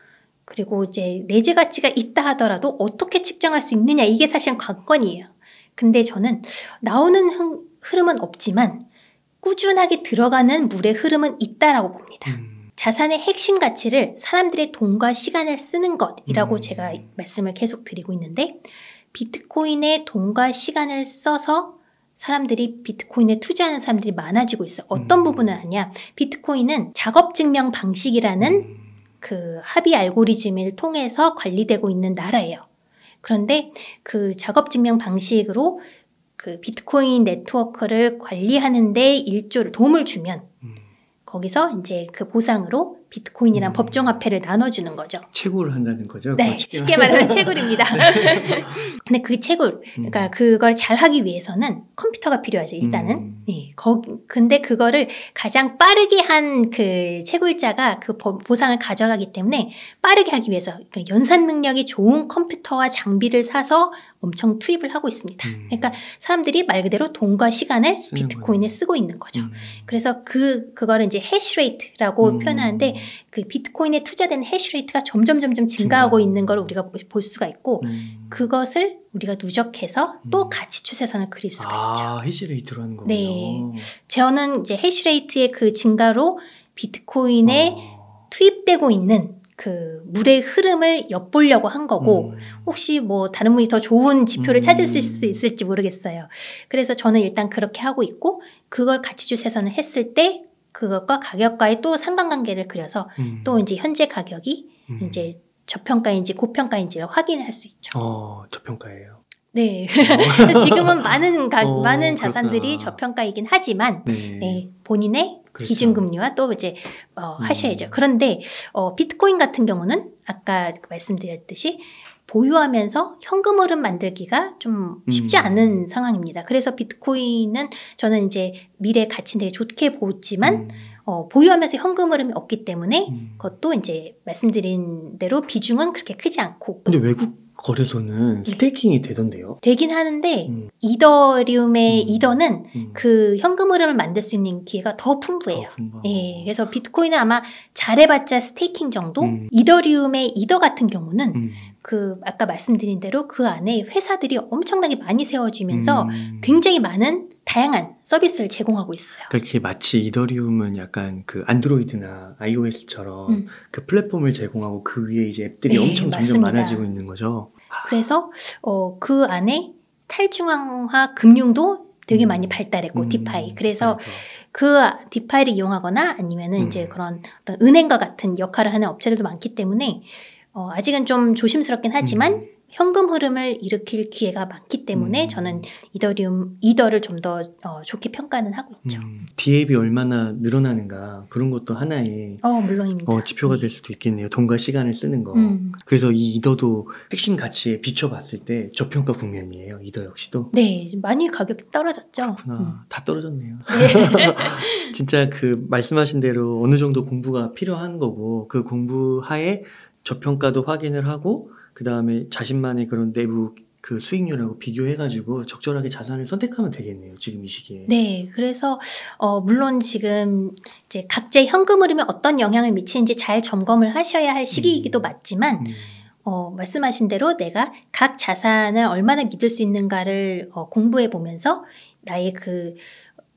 그리고 이제 내재 가치가 있다 하더라도 어떻게 측정할 수 있느냐 이게 사실 관건이에요. 근데 저는 나오는 흐, 흐름은 없지만 꾸준하게 들어가는 물의 흐름은 있다라고 봅니다. 음. 자산의 핵심 가치를 사람들의 돈과 시간을 쓰는 것이라고 음. 제가 말씀을 계속 드리고 있는데 비트코인에 돈과 시간을 써서 사람들이 비트코인에 투자하는 사람들이 많아지고 있어요. 어떤 음. 부분은 아니야. 비트코인은 작업 증명 방식이라는 음. 그 합의 알고리즘을 통해서 관리되고 있는 나라예요. 그런데 그 작업 증명 방식으로 그 비트코인 네트워크를 관리하는데 일조를 도움을 주면 음. 거기서 이제 그 보상으로 비트코인이랑 음. 법정화폐를 나눠주는 거죠.
채굴을 한다는 거죠. 네, 쉽 쉽게 말하면 채굴입니다. 네.
근데 그 채굴, 그러니까 음. 그걸 잘 하기 위해서는 컴퓨터가 필요하죠. 일단은. 음. 네, 거, 근데 그거를 가장 빠르게 한 그 채굴자가 그 보상을 가져가기 때문에 빠르게 하기 위해서 그러니까 연산 능력이 좋은 컴퓨터와 장비를 사서 엄청 투입을 하고 있습니다. 음. 그러니까 사람들이 말 그대로 돈과 시간을 비트코인에 거예요. 쓰고 있는 거죠. 음. 그래서 그 그거를 이제 해시레이트라고 음. 표현하는데 그 비트코인에 투자된 해시레이트가 점점 점점 증가하고 증 있는 걸 우리가 볼 수가 있고 음. 그것을 우리가 누적해서 또 음. 가치 추세선을 그릴 수가 아,
있죠. 해시레이트라는 거군요. 네,
저는 이제 해시레이트의 그 증가로 비트코인에 어. 투입되고 있는 그 물의 흐름을 엿보려고 한 거고 음. 혹시 뭐 다른 분이 더 좋은 지표를 음. 찾을 수 음. 있을지 모르겠어요. 그래서 저는 일단 그렇게 하고 있고 그걸 가치추세선을 했을 때 그것과 가격과의 또 상관관계를 그려서 음. 또 이제 현재 가격이 음. 이제 저평가인지 고평가인지를 확인할 수
있죠. 어, 저평가예요.
네. 어. 그래서 지금은 많은 가, 어, 많은 자산들이 그렇구나. 저평가이긴 하지만 네. 네, 본인의 그렇죠. 기준금리와 또 이제 어, 하셔야죠. 음. 그런데 어, 비트코인 같은 경우는 아까 말씀드렸듯이 보유하면서 현금 흐름 만들기가 좀 쉽지 음. 않은 상황입니다. 그래서 비트코인은 저는 이제 미래 가치 되게 좋게 보지만 음. 어, 보유하면서 현금 흐름이 없기 때문에 음. 그것도 이제 말씀드린 대로 비중은 그렇게 크지 않고. 근데 외국
거래소는 네. 스테이킹이 되던데요?
되긴 하는데 음. 이더리움의 음. 이더는 음. 그 현금 흐름을 만들 수 있는 기회가 더 풍부해요. 더 예, 그래서 비트코인은 아마 잘해봤자 스테이킹 정도. 음. 이더리움의 이더 같은 경우는 음. 그 아까 말씀드린 대로 그 안에 회사들이 엄청나게 많이 세워지면서 음. 굉장히 많은 다양한 서비스를 제공하고 있어요.
그게 그러니까 마치 이더리움은 약간 그 안드로이드나 iOS처럼 음. 그 플랫폼을 제공하고 그 위에 이제 앱들이 네, 엄청 맞습니다. 점점 많아지고 있는 거죠.
그래서 어, 그 안에 탈중앙화 금융도 되게 음. 많이 발달했고 음, 디파이 그래서 그러니그 디파이를 이용하거나 아니면은 음. 이제 그런 어떤 은행과 같은 역할을 하는 업체들도 많기 때문에 어, 아직은 좀 조심스럽긴 하지만 음. 현금 흐름을 일으킬 기회가 많기 때문에 음. 저는 이더리움 이더를 좀더 어, 좋게 평가는 하고
있죠. 음. DAB 얼마나 늘어나는가 그런 것도 하나의 어, 물론입니다. 어, 지표가 될 수도 있겠네요. 돈과 시간을 쓰는 거. 음. 그래서 이 이더도 핵심 가치에 비춰봤을 때 저평가 국면이에요. 이더 역시도.
네, 많이 가격이 떨어졌죠. 그렇구나. 음.
다 떨어졌네요. 네. 진짜 그 말씀하신 대로 어느 정도 공부가 필요한 거고 그 공부 하에 저평가도 확인을 하고 그 다음에 자신만의 그런 내부 그 수익률하고 비교해가지고 적절하게 자산을 선택하면 되겠네요. 지금 이 시기에.
네, 그래서 어 물론 지금 이제 각자의 현금 흐름에 어떤 영향을 미치는지 잘 점검을 하셔야 할 시기이기도 음. 맞지만. 음. 어, 말씀하신 대로 내가 각 자산을 얼마나 믿을 수 있는가를 어, 공부해 보면서 나의 그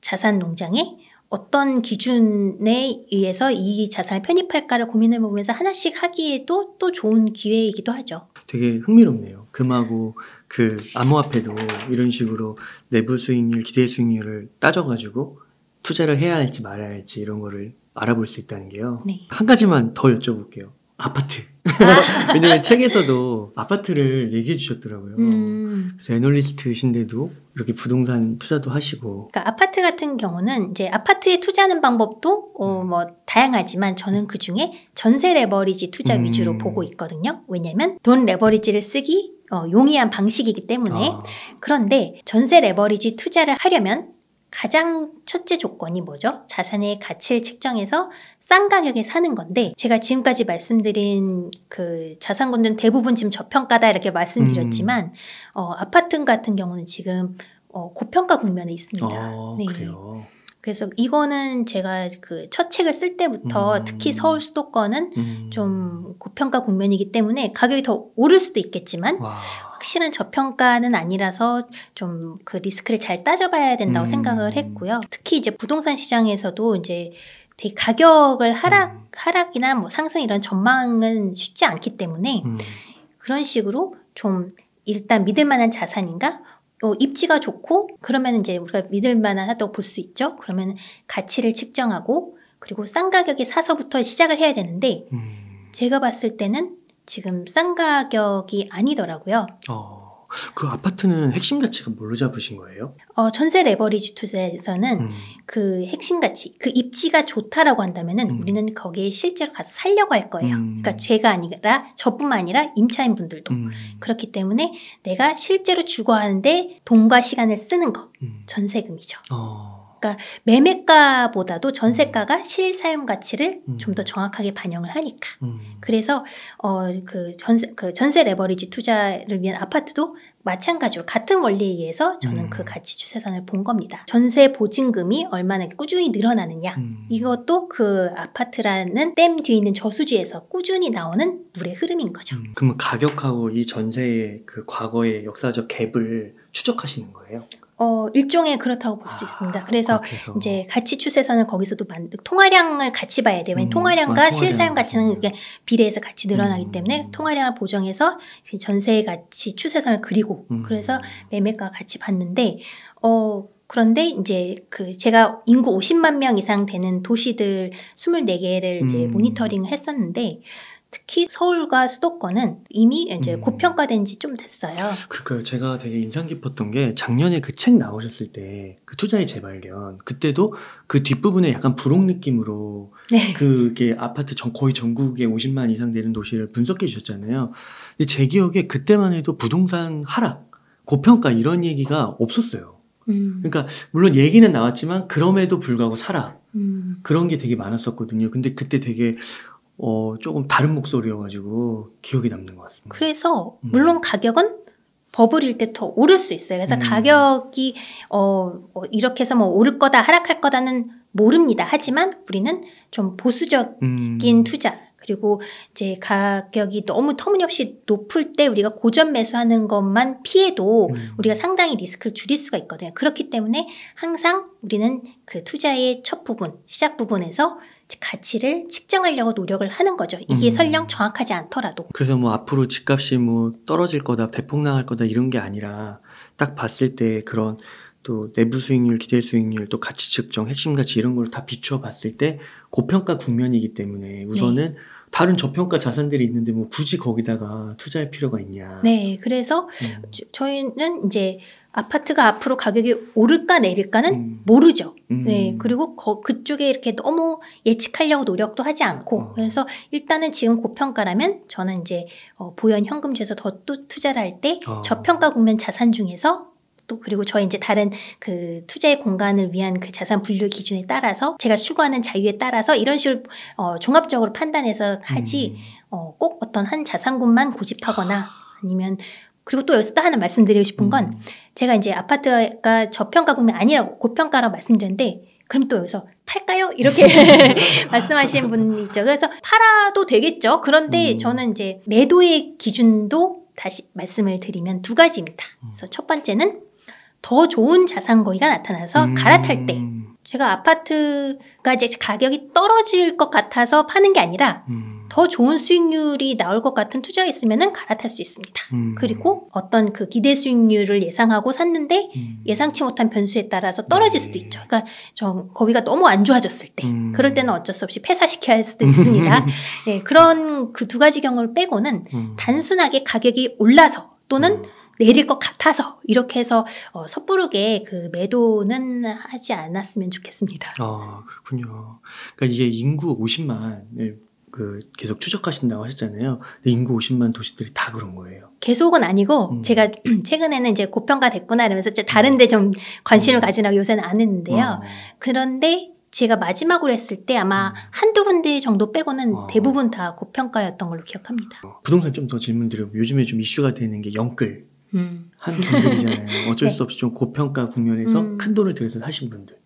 자산 농장에 어떤 기준에 의해서 이 자산을 편입할까를 고민해 보면서 하나씩 하기에도 또 좋은 기회이기도 하죠.
되게 흥미롭네요. 금하고 그 암호화폐도 이런 식으로 내부 수익률, 기대 수익률을 따져가지고 투자를 해야 할지 말아야 할지 이런 거를 알아볼 수 있다는 게요. 네. 한 가지만 더 여쭤볼게요. 아파트. 아. 왜냐면 책에서도 아파트를 얘기해 주셨더라고요. 음. 그래서 애널리스트신데도 이렇게 부동산 투자도 하시고.
그러니까 아파트 같은 경우는 이제 아파트에 투자하는 방법도 어뭐 음. 다양하지만 저는 그 중에 전세 레버리지 투자 음. 위주로 보고 있거든요. 왜냐하면 돈 레버리지를 쓰기 어, 용이한 방식이기 때문에 아. 그런데 전세 레버리지 투자를 하려면 가장 첫째 조건이 뭐죠? 자산의 가치를 측정해서 싼 가격에 사는 건데 제가 지금까지 말씀드린 그 자산권들은 대부분 지금 저평가다 이렇게 말씀드렸지만 음. 어, 아파트 같은 경우는 지금 어, 고평가 국면에 있습니다. 어, 네. 그래요. 그래서 이거는 제가 그 첫 책을 쓸 때부터 음. 특히 서울 수도권은 음. 좀 고평가 국면이기 때문에 가격이 더 오를 수도 있겠지만 와. 확실한 저평가는 아니라서 좀 그 리스크를 잘 따져봐야 된다고 음. 생각을 했고요. 특히 이제 부동산 시장에서도 이제 되게 가격을 하락 음. 하락이나 뭐 상승 이런 전망은 쉽지 않기 때문에 음. 그런 식으로 좀 일단 믿을 만한 자산인가 어, 입지가 좋고 그러면 이제 우리가 믿을 만한 하다고 볼 수 있죠. 그러면 가치를 측정하고 그리고 싼 가격에 사서부터 시작을 해야 되는데 음. 제가 봤을 때는 지금 싼 가격이 아니더라고요.
어. 그 아파트는 핵심 가치가 뭘로 잡으신 거예요?
어, 전세 레버리지 투자에서는 음. 그 핵심 가치, 그 입지가 좋다라고 한다면은 음. 우리는 거기에 실제로 가서 살려고 할 거예요. 음. 그러니까 제가 아니라 저뿐만 아니라 임차인 분들도 음. 그렇기 때문에 내가 실제로 주거하는데 돈과 시간을 쓰는 거 음. 전세금이죠. 어. 그러니까 매매가보다도 전세가가 실사용 가치를 음. 음. 좀더 정확하게 반영을 하니까. 음. 그래서 어그 전세 그 전세 레버리지 투자를 위한 아파트도 마찬가지로 같은 원리에 의해서 저는 그 음. 그 가치 추세선을 본 겁니다. 전세 보증금이 얼마나 꾸준히 늘어나느냐. 음. 이것도 그 아파트라는 댐 뒤에 있는 저수지에서 꾸준히 나오는 물의 흐름인
거죠. 음. 그러면 가격하고 이 전세의 그 과거의 역사적 갭을 추적하시는 거예요?
어, 일종의 그렇다고 볼수 아, 있습니다. 그래서 이제 가치 추세선을 거기서도 만, 통화량을 같이 봐야 돼요. 음, 통화량과 아, 실사용 가치는 이게 비례해서 같이 늘어나기 음, 때문에 통화량을 보정해서 전세의 가치 추세선을 그리고 음. 그래서 매매가 같이 봤는데, 어, 그런데 이제 그 제가 인구 50만 명 이상 되는 도시들 24개를 이제 음. 모니터링 했었는데, 특히 서울과 수도권은 이미 이제 음. 고평가된 지 좀 됐어요.
그니까 그, 제가 되게 인상 깊었던 게 작년에 그 책 나오셨을 때 그 투자의 재발견 그때도 그 뒷부분에 약간 부록 느낌으로 네. 그게 아파트 전 거의 전국에 50만 이상 되는 도시를 분석해 주셨잖아요. 근데 제 기억에 그때만 해도 부동산 하락, 고평가 이런 얘기가 없었어요. 음. 그러니까 물론 얘기는 나왔지만 그럼에도 불구하고 살아 음. 그런 게 되게 많았었거든요. 근데 그때 되게 어, 조금 다른 목소리여가지고 기억이 남는 것
같습니다. 그래서 음. 물론 음. 가격은 버블일 때 더 오를 수 있어요. 그래서 음. 가격이 어, 어, 이렇게 해서 뭐 오를 거다 하락할 거다는 모릅니다. 하지만 우리는 좀 보수적인 음. 투자 그리고 이제 가격이 너무 터무니없이 높을 때 우리가 고점 매수하는 것만 피해도 음. 우리가 상당히 리스크를 줄일 수가 있거든요. 그렇기 때문에 항상 우리는 그 투자의 첫 부분, 시작 부분에서 가치를 측정하려고 노력을 하는 거죠. 이게 음. 설령 정확하지 않더라도.
그래서 뭐 앞으로 집값이 뭐 떨어질 거다, 대폭락할 거다 이런 게 아니라 딱 봤을 때 그런 또 내부 수익률, 기대 수익률, 또 가치 측정, 핵심 가치 이런 걸 다 비추어 봤을 때 고평가 국면이기 때문에 우선은 네. 다른 저평가 자산들이 있는데 뭐 굳이 거기다가 투자할 필요가 있냐.
네, 그래서 음. 저희는 이제 아파트가 앞으로 가격이 오를까 내릴까는 음. 모르죠. 음. 네, 그리고 거, 그쪽에 이렇게 너무 예측하려고 노력도 하지 않고 어. 그래서 일단은 지금 고평가라면 저는 이제 어, 보현 현금주에서 더 또 투자를 할때 어. 저평가 국면 자산 중에서 또 그리고 저 이제 다른 그 투자의 공간을 위한 그 자산 분류 기준에 따라서 제가 추구하는 자유에 따라서 이런 식으로 어, 종합적으로 판단해서 하지 음. 어, 꼭 어떤 한 자산군만 고집하거나 아니면 그리고 또 여기서 또 하나 말씀드리고 싶은 건 음. 제가 이제 아파트가 저평가금이 아니라고 고평가라고 말씀드렸는데 그럼 또 여기서 팔까요? 이렇게 말씀하시는 분이 있죠. 그래서 팔아도 되겠죠. 그런데 음. 저는 이제 매도의 기준도 다시 말씀을 드리면 두 가지입니다. 음. 그래서 첫 번째는 더 좋은 자산거위가 나타나서 음. 갈아탈 때 제가 아파트가 이제 가격이 떨어질 것 같아서 파는 게 아니라 음. 더 좋은 수익률이 나올 것 같은 투자가 있으면 갈아탈 수 있습니다. 음. 그리고 어떤 그 기대 수익률을 예상하고 샀는데 음. 예상치 못한 변수에 따라서 네. 떨어질 수도 있죠. 그러니까 저 거위가 너무 안 좋아졌을 때 음. 그럴 때는 어쩔 수 없이 폐사시켜야 할 수도 있습니다. 예, 그런 그 두 가지 경우를 빼고는 음. 단순하게 가격이 올라서 또는 음. 내릴 것 같아서 이렇게 해서 어, 섣부르게 그 매도는 하지 않았으면 좋겠습니다. 아
그렇군요. 그러니까 이게 인구 50만을 그 계속 추적하신다고 하셨잖아요. 인구 50만 도시들이 다 그런 거예요.
계속은 아니고 음. 제가 최근에는 이제 고평가 됐구나 이러면서 이제 다른데 음. 좀 관심을 음. 가지라고 요새는 안 했는데요. 음. 아. 그런데 제가 마지막으로 했을 때 아마 음. 한두 군데 정도 빼고는 어. 대부분 다 고평가였던 걸로 기억합니다.
부동산 좀 더 질문 드려요. 요즘에 좀 이슈가 되는 게 영끌 한 음. 분들이잖아요. 네. 어쩔 네. 수 없이 좀 고평가 국면에서 음. 큰 돈을 들여서 사신 분들.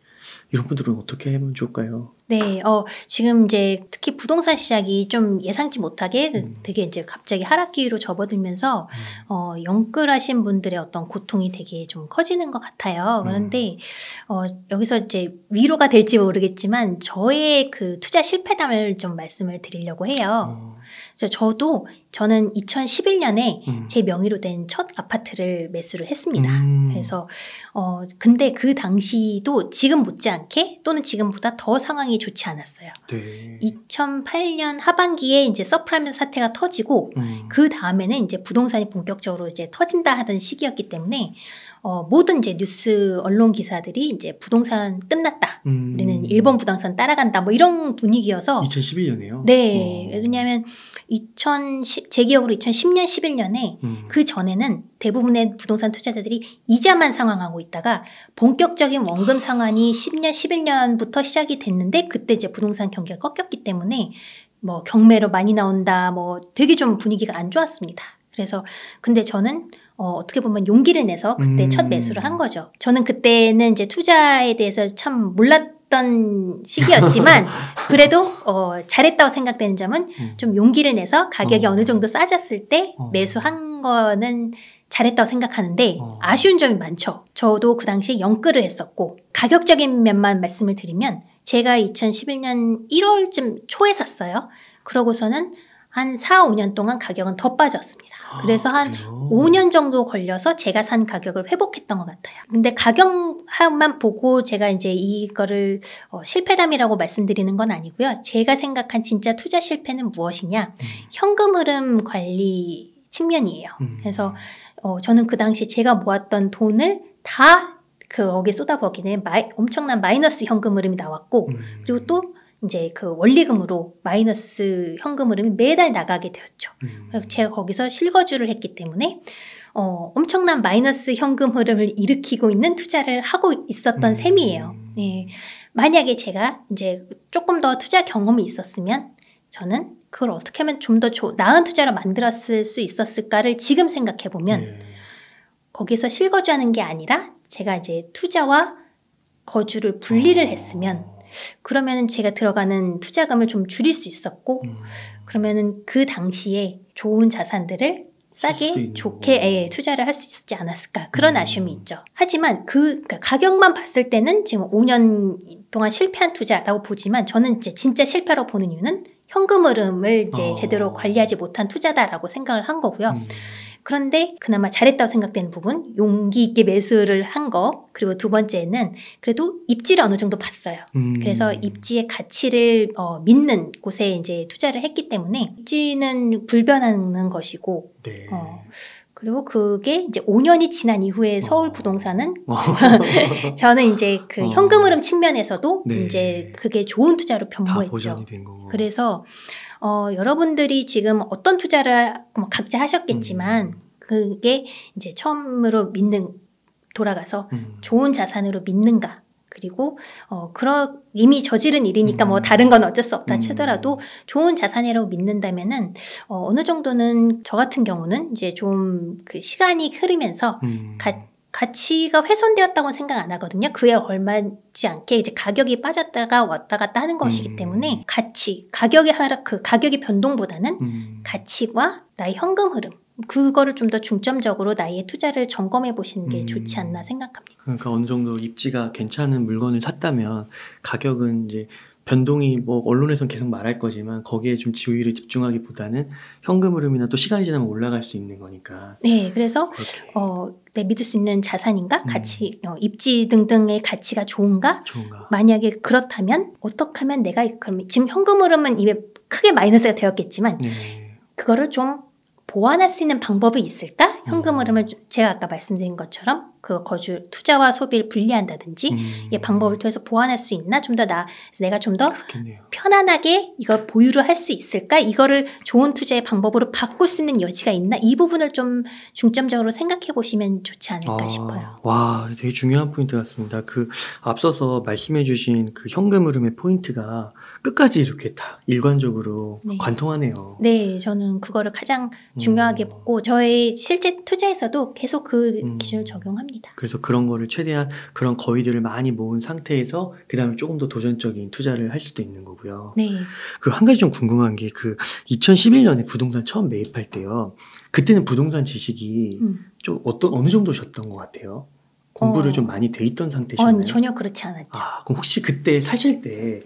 이런 분들은 어떻게 하면 좋을까요?
네, 어, 지금 이제 특히 부동산 시장이 좀 예상치 못하게 그 음. 되게 이제 갑자기 하락기로 접어들면서, 음. 어, 영끌하신 분들의 어떤 고통이 되게 좀 커지는 것 같아요. 그런데, 음. 어, 여기서 이제 위로가 될지 모르겠지만, 저의 그 투자 실패담을 좀 말씀을 드리려고 해요. 어. 그래서 저도 저는 2011년에 음. 제 명의로 된 첫 아파트를 매수를 했습니다. 음. 그래서 어 근데 그 당시도 지금 못지않게 또는 지금보다 더 상황이 좋지 않았어요. 네. 2008년 하반기에 이제 서프라임 사태가 터지고 음. 그 다음에는 이제 부동산이 본격적으로 이제 터진다 하던 시기였기 때문에 어, 모든 이제 뉴스 언론 기사들이 이제 부동산 끝났다. 음. 우리는 일본 부동산 따라간다. 뭐 이런 분위기여서
2011년에요. 네.
오. 어. 왜냐하면 2010, 제 기억으로 2010년 11년에 음. 그 전에는 대부분의 부동산 투자자들이 이자만 상황하고 있다가 본격적인 원금 상환이 10년 11년부터 시작이 됐는데 그때 이제 부동산 경기가 꺾였기 때문에 뭐 경매로 많이 나온다. 뭐 되게 좀 분위기가 안 좋았습니다. 그래서 근데 저는 어, 어떻게 보면 용기를 내서 그때 음. 첫 매수를 한 거죠. 저는 그때는 이제 투자에 대해서 참 몰랐던 시기였지만 그래도 어, 잘했다고 생각되는 점은 음. 좀 용기를 내서 가격이 어. 느 정도 싸졌을 때 어. 매수한 거는 잘했다고 생각하는데 어. 아쉬운 점이 많죠. 저도 그 당시 에 영끌을 했었고 가격적인 면만 말씀을 드리면 제가 2011년 1월쯤 초에 샀어요. 그러고서는 한 4, 5년 동안 가격은 더 빠졌습니다. 아, 그래서 한 아, 5년 정도 걸려서 제가 산 가격을 회복했던 것 같아요. 근데 가격만 보고 제가 이제 이거를 어, 실패담이라고 말씀드리는 건 아니고요. 제가 생각한 진짜 투자 실패는 무엇이냐? 음. 현금 흐름 관리 측면이에요. 음. 그래서 어, 저는 그 당시 제가 모았던 돈을 다 그어기 쏟아부었기 때문에 엄청난 마이너스 현금 흐름이 나왔고 음. 그리고 또 이제 그 원리금으로 마이너스 현금흐름이 매달 나가게 되었죠. 음. 그래서 제가 거기서 실거주를 했기 때문에 어, 엄청난 마이너스 현금 흐름을 일으키고 있는 투자를 하고 있었던 음. 셈이에요. 네. 만약에 제가 이제 조금 더 투자 경험이 있었으면 저는 그걸 어떻게 하면 좀 더 나은 투자로 만들었을 수 있었을까를 지금 생각해 보면 네. 거기서 실거주하는 게 아니라 제가 이제 투자와 거주를 분리를 아. 했으면 그러면은 제가 들어가는 투자금을 좀 줄일 수 있었고 음. 그러면은 그 당시에 좋은 자산들을 싸게 좋게 예, 투자를 할 수 있지 않았을까 그런 음. 아쉬움이 있죠. 하지만 그 그러니까 가격만 봤을 때는 지금 5년 동안 실패한 투자라고 보지만 저는 이제 진짜 실패로 보는 이유는 현금 흐름을 이제 어. 제대로 관리하지 못한 투자다라고 생각을 한 거고요. 음. 그런데 그나마 잘했다고 생각되는 부분, 용기 있게 매수를 한 거, 그리고 두 번째는 그래도 입지를 어느 정도 봤어요. 음. 그래서 입지의 가치를 어, 믿는 곳에 이제 투자를 했기 때문에 입지는 불변하는 것이고, 네. 어, 그리고 그게 이제 5년이 지난 이후에 어. 서울 부동산은 어. 저는 이제 그 어. 현금 흐름 측면에서도 네. 이제 그게 좋은 투자로 변모했죠. 그래서 어 여러분들이 지금 어떤 투자를 뭐 각자 하셨겠지만 음. 그게 이제 처음으로 믿는 돌아가서 음. 좋은 자산으로 믿는가 그리고 어 그러 이미 저지른 일이니까 뭐 음. 뭐 다른 건 어쩔 수 없다 음. 치더라도 좋은 자산이라고 믿는다면은 어 어느 정도는 저 같은 경우는 이제 좀 그 시간이 흐르면서 음. 가, 가치가 훼손되었다고 생각 안 하거든요. 그에 걸맞지 않게 이제 가격이 빠졌다가 왔다 갔다 하는 것이기 음. 때문에 가치, 가격의 하락, 그 가격의 변동보다는 음. 가치와 나의 현금 흐름 그거를 좀 더 중점적으로 나이에 투자를 점검해 보시는 게 음. 좋지 않나 생각합니다.
그러니까 어느 정도 입지가 괜찮은 물건을 샀다면 가격은 이제 변동이 뭐 언론에선 계속 말할 거지만 거기에 좀 주의를 집중하기보다는 현금 흐름이나 또 시간이 지나면 올라갈 수 있는 거니까.
네, 그래서 어, 내 네, 믿을 수 있는 자산인가, 음. 가치, 어, 입지 등등의 가치가 좋은가? 좋은가. 만약에 그렇다면 어떻게 하면 내가 그럼 지금 현금 흐름은 입에 크게 마이너스가 되었겠지만 네. 그거를 좀 보완할 수 있는 방법이 있을까? 현금 음. 흐름을 제가 아까 말씀드린 것처럼 그 거주 투자와 소비를 분리한다든지 음. 이 방법을 통해서 보완할 수 있나? 좀 더 나 내가 좀 더 편안하게 이걸 보유를 할 수 있을까? 이거를 좋은 투자의 방법으로 바꿀 수 있는 여지가 있나? 이 부분을 좀 중점적으로 생각해 보시면 좋지 않을까 아, 싶어요.
와, 되게 중요한 포인트 같습니다. 그 앞서서 말씀해 주신 그 현금 흐름의 포인트가 끝까지 이렇게 다 일관적으로 네. 관통하네요.
네, 저는 그거를 가장 중요하게 음. 보고 저의 실제 투자에서도 계속 그 음. 기준을 적용합니다.
그래서 그런 거를 최대한 그런 거위들을 많이 모은 상태에서 그다음에 조금 더 도전적인 투자를 할 수도 있는 거고요. 네. 그 한 가지 좀 궁금한 게 그 2011년에 부동산 처음 매입할 때요. 그때는 부동산 지식이 음. 좀 어떤 어느 정도셨던 것 같아요? 공부를 어. 좀 많이 돼 있던 상태셨나요? 어, 전혀
그렇지 않았죠. 아,
그럼 혹시 그때 사실 때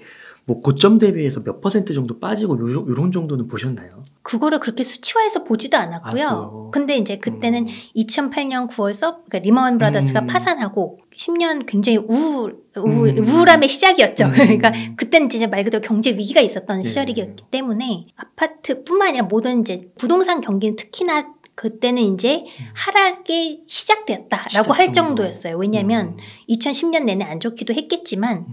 뭐 고점 대비해서 몇 퍼센트 정도 빠지고 요런, 요런 정도는 보셨나요?
그거를 그렇게 수치화해서 보지도 않았고요. 아, 근데 이제 그때는 음. 2008년 9월 서 그러니까 리먼 브라더스가 음. 파산하고 10년 굉장히 우울, 음. 우울, 함의 시작이었죠. 음. 그러니까 그때는 진짜 말 그대로 경제 위기가 있었던 네. 예. 시절이기 었 때문에 아파트뿐만 아니라 모든 이제 부동산 경기는 특히나 그때는 이제 음. 하락이 시작되었다라고 시작 할 정도였어요. 왜냐하면 2010년 내내 안 좋기도 했겠지만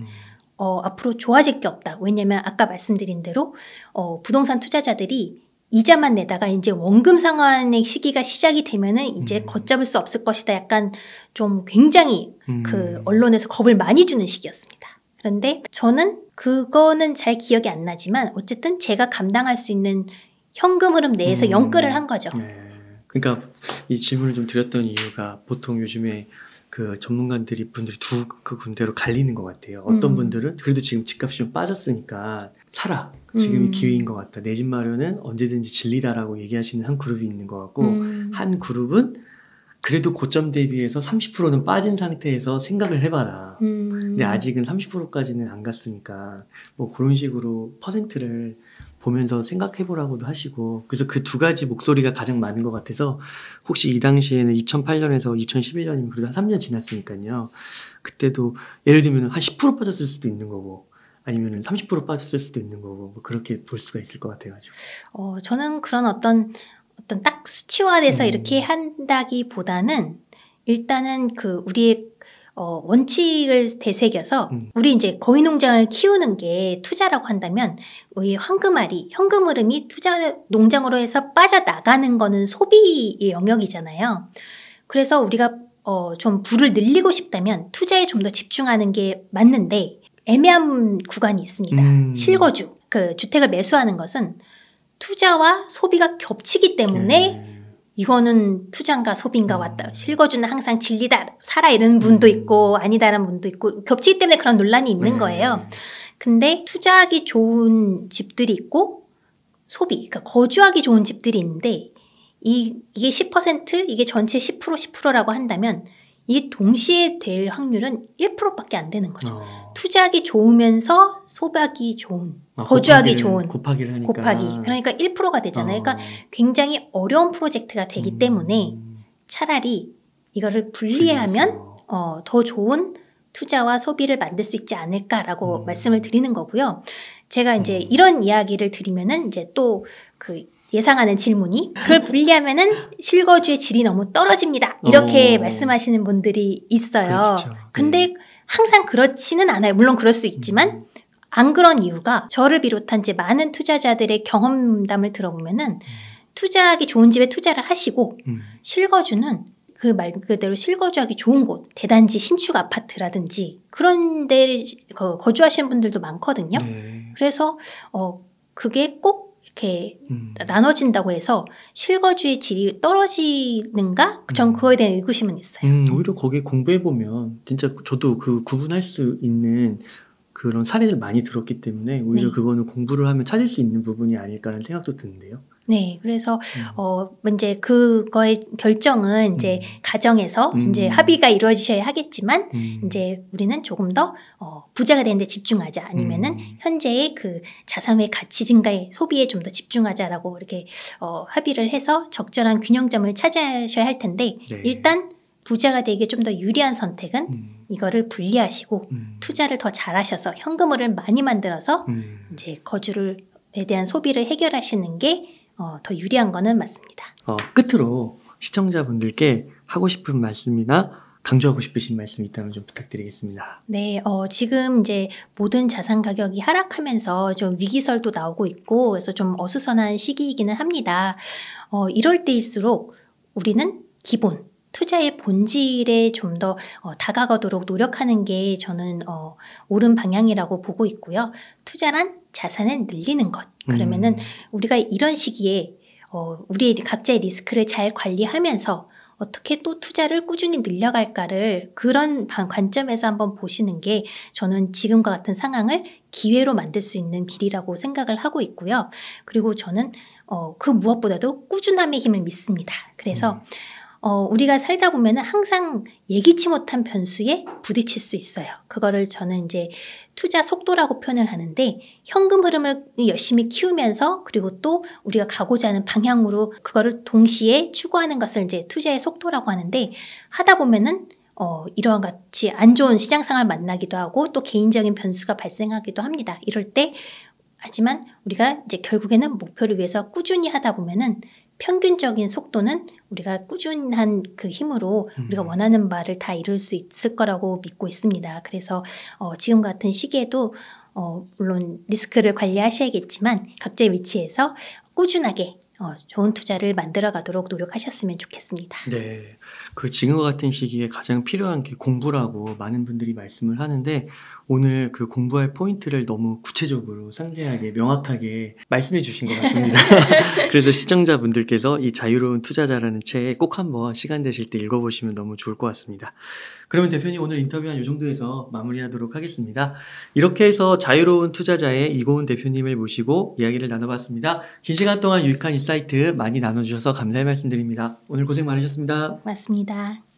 어, 앞으로 좋아질 게 없다. 왜냐면 아까 말씀드린 대로 어, 부동산 투자자들이 이자만 내다가 이제 원금 상환의 시기가 시작이 되면은 이제 음. 걷잡을 수 없을 것이다. 약간 좀 굉장히 그 음. 그 언론에서 겁을 많이 주는 시기였습니다. 그런데 저는 그거는 잘 기억이 안 나지만 어쨌든 제가 감당할 수 있는 현금 흐름 내에서 음. 연끌을 한 거죠. 네.
그러니까 이 질문을 좀 드렸던 이유가 보통 요즘에 그 전문가들이 분들이 두 그군대로 갈리는 것 같아요. 어떤 음. 분들은 그래도 지금 집값이 좀 빠졌으니까 살아. 지금이 음. 기회인 것 같다. 내 집 마련은 언제든지 진리다라고 얘기하시는 한 그룹이 있는 것 같고 음. 한 그룹은 그래도 고점 대비해서 30%는 빠진 상태에서 생각을 해봐라. 음. 근데 아직은 30%까지는 안 갔으니까 뭐 그런 식으로 퍼센트를 보면서 생각해보라고도 하시고 그래서 그 두 가지 목소리가 가장 많은 것 같아서 혹시 이 당시에는 2008년에서 2011년이면 그래도 한 3년 지났으니까요. 그때도 예를 들면 한 10% 빠졌을 수도 있는 거고 아니면 30% 빠졌을 수도 있는 거고 뭐 그렇게 볼 수가 있을 것 같아가지고.
어 저는 그런 어떤 어떤 딱 수치화돼서 음. 이렇게 한다기보다는 일단은 그 우리의 어, 원칙을 되새겨서 음. 우리 이제 거위 농장을 키우는 게 투자라고 한다면 우리 황금알이 현금 흐름이 투자 농장으로 해서 빠져나가는 거는 소비의 영역이잖아요. 그래서 우리가 어, 좀 부를 늘리고 싶다면 투자에 좀 더 집중하는 게 맞는데 애매한 구간이 있습니다. 음. 실거주 그 주택을 매수하는 것은 투자와 소비가 겹치기 때문에 음. 이거는 투자인가 소비인가 음. 왔다. 실거주는 항상 진리다. 살아 이런 분도 음. 있고 아니다라는 분도 있고 겹치기 때문에 그런 논란이 있는 네. 거예요. 근데 투자하기 좋은 집들이 있고 소비, 그러니까 거주하기 좋은 집들이 있는데 이, 이게 10% 이게 전체 10% 10%라고 한다면 이 동시에 될 확률은 1%밖에 안 되는 거죠. 어. 투자하기 좋으면서 소박이 좋은, 아, 거주하기 좋은
곱하기를 하니까. 곱하기 그러니까
1%가 되잖아요. 어. 그러니까 아. 굉장히 어려운 프로젝트가 되기 음. 때문에 차라리 이거를 분리하면 어, 더 좋은 투자와 소비를 만들 수 있지 않을까라고 음. 말씀을 드리는 거고요. 제가 이제 음. 이런 이야기를 드리면은 이제 또그 예상하는 질문이 그걸 분리하면은 실거주의 질이 너무 떨어집니다. 이렇게 오. 말씀하시는 분들이 있어요. 그렇죠. 네. 근데 네. 항상 그렇지는 않아요. 물론 그럴 수 있지만 음. 안 그런 이유가 저를 비롯한 제 많은 투자자들의 경험담을 들어보면은 음. 투자하기 좋은 집에 투자를 하시고 음. 실거주는 그 말 그대로 실거주하기 좋은 곳 대단지 신축 아파트라든지 그런 데 거주하시는 분들도 많거든요. 네. 그래서 어 그게 꼭 이렇게 음. 나눠진다고 해서 실거주의 질이 떨어지는가? 전 음. 그거에 대한 의구심은 있어요.
음, 오히려 거기에 공부해보면 진짜 저도 그 구분할 수 있는 그런 사례를 많이 들었기 때문에 오히려 네. 그거는 공부를 하면 찾을 수 있는 부분이 아닐까라는 생각도 드는데요.
네, 그래서 음. 어 이제 그거의 결정은 이제 음. 가정에서 음. 이제 합의가 이루어지셔야 하겠지만 음. 이제 우리는 조금 더 어, 부자가 되는데 집중하자 아니면은 음. 현재의 그 자산의 가치 증가에 소비에 좀 더 집중하자라고 이렇게 어, 합의를 해서 적절한 균형점을 찾아셔야할 텐데 네. 일단 부자가 되기에 좀 더 유리한 선택은 음. 이거를 분리하시고 투자를 더 잘하셔서 현금을 많이 만들어서 이제 거주를 에 대한 소비를 해결하시는 게 어, 더 유리한 거는 맞습니다.
어, 끝으로 시청자분들께 하고 싶은 말씀이나 강조하고 싶으신 말씀 있다면 좀 부탁드리겠습니다.
네, 어, 지금 이제 모든 자산 가격이 하락하면서 좀 위기설도 나오고 있고, 그래서 좀 어수선한 시기이기는 합니다. 어, 이럴 때일수록 우리는 기본, 투자의 본질에 좀더 어, 다가가도록 노력하는 게 저는 어, 옳은 방향이라고 보고 있고요. 투자란 자산을 늘리는 것. 그러면은 음. 우리가 이런 시기에 어, 우리 각자의 리스크를 잘 관리하면서 어떻게 또 투자를 꾸준히 늘려갈까를 그런 관점에서 한번 보시는 게 저는 지금과 같은 상황을 기회로 만들 수 있는 길이라고 생각을 하고 있고요. 그리고 저는 어, 그 무엇보다도 꾸준함의 힘을 믿습니다. 그래서 음. 어, 우리가 살다 보면은 항상 예기치 못한 변수에 부딪힐 수 있어요. 그거를 저는 이제 투자 속도라고 표현을 하는데 현금 흐름을 열심히 키우면서 그리고 또 우리가 가고자 하는 방향으로 그거를 동시에 추구하는 것을 이제 투자의 속도라고 하는데 하다 보면은 어, 이러한 같이 안 좋은 시장 상을 만나기도 하고 또 개인적인 변수가 발생하기도 합니다. 이럴 때 하지만 우리가 이제 결국에는 목표를 위해서 꾸준히 하다 보면은 평균적인 속도는 우리가 꾸준한 그 힘으로 음. 우리가 원하는 바를 다 이룰 수 있을 거라고 믿고 있습니다. 그래서 어, 지금 같은 시기에도 어, 물론 리스크를 관리하셔야겠지만 각자의 위치에서 꾸준하게 어, 좋은 투자를 만들어 가도록 노력하셨으면 좋겠습니다.
네. 그지금 같은 시기에 가장 필요한 게 공부라고 많은 분들이 말씀을 하는데 오늘 그 공부할 포인트를 너무 구체적으로 상세하게 명확하게 말씀해 주신 것 같습니다. 그래서 시청자분들께서 이 자유로운 투자자라는 책에 꼭 한번 시간 되실 때 읽어보시면 너무 좋을 것 같습니다. 그러면 대표님 오늘 인터뷰 한이 정도에서 마무리하도록 하겠습니다. 이렇게 해서 자유로운 투자자의 이고은 대표님을 모시고 이야기를 나눠봤습니다. 긴 시간 동안 유익한 인사이트 많이 나눠주셔서 감사의 말씀드립니다. 오늘 고생 많으셨습니다.
고맙습니다.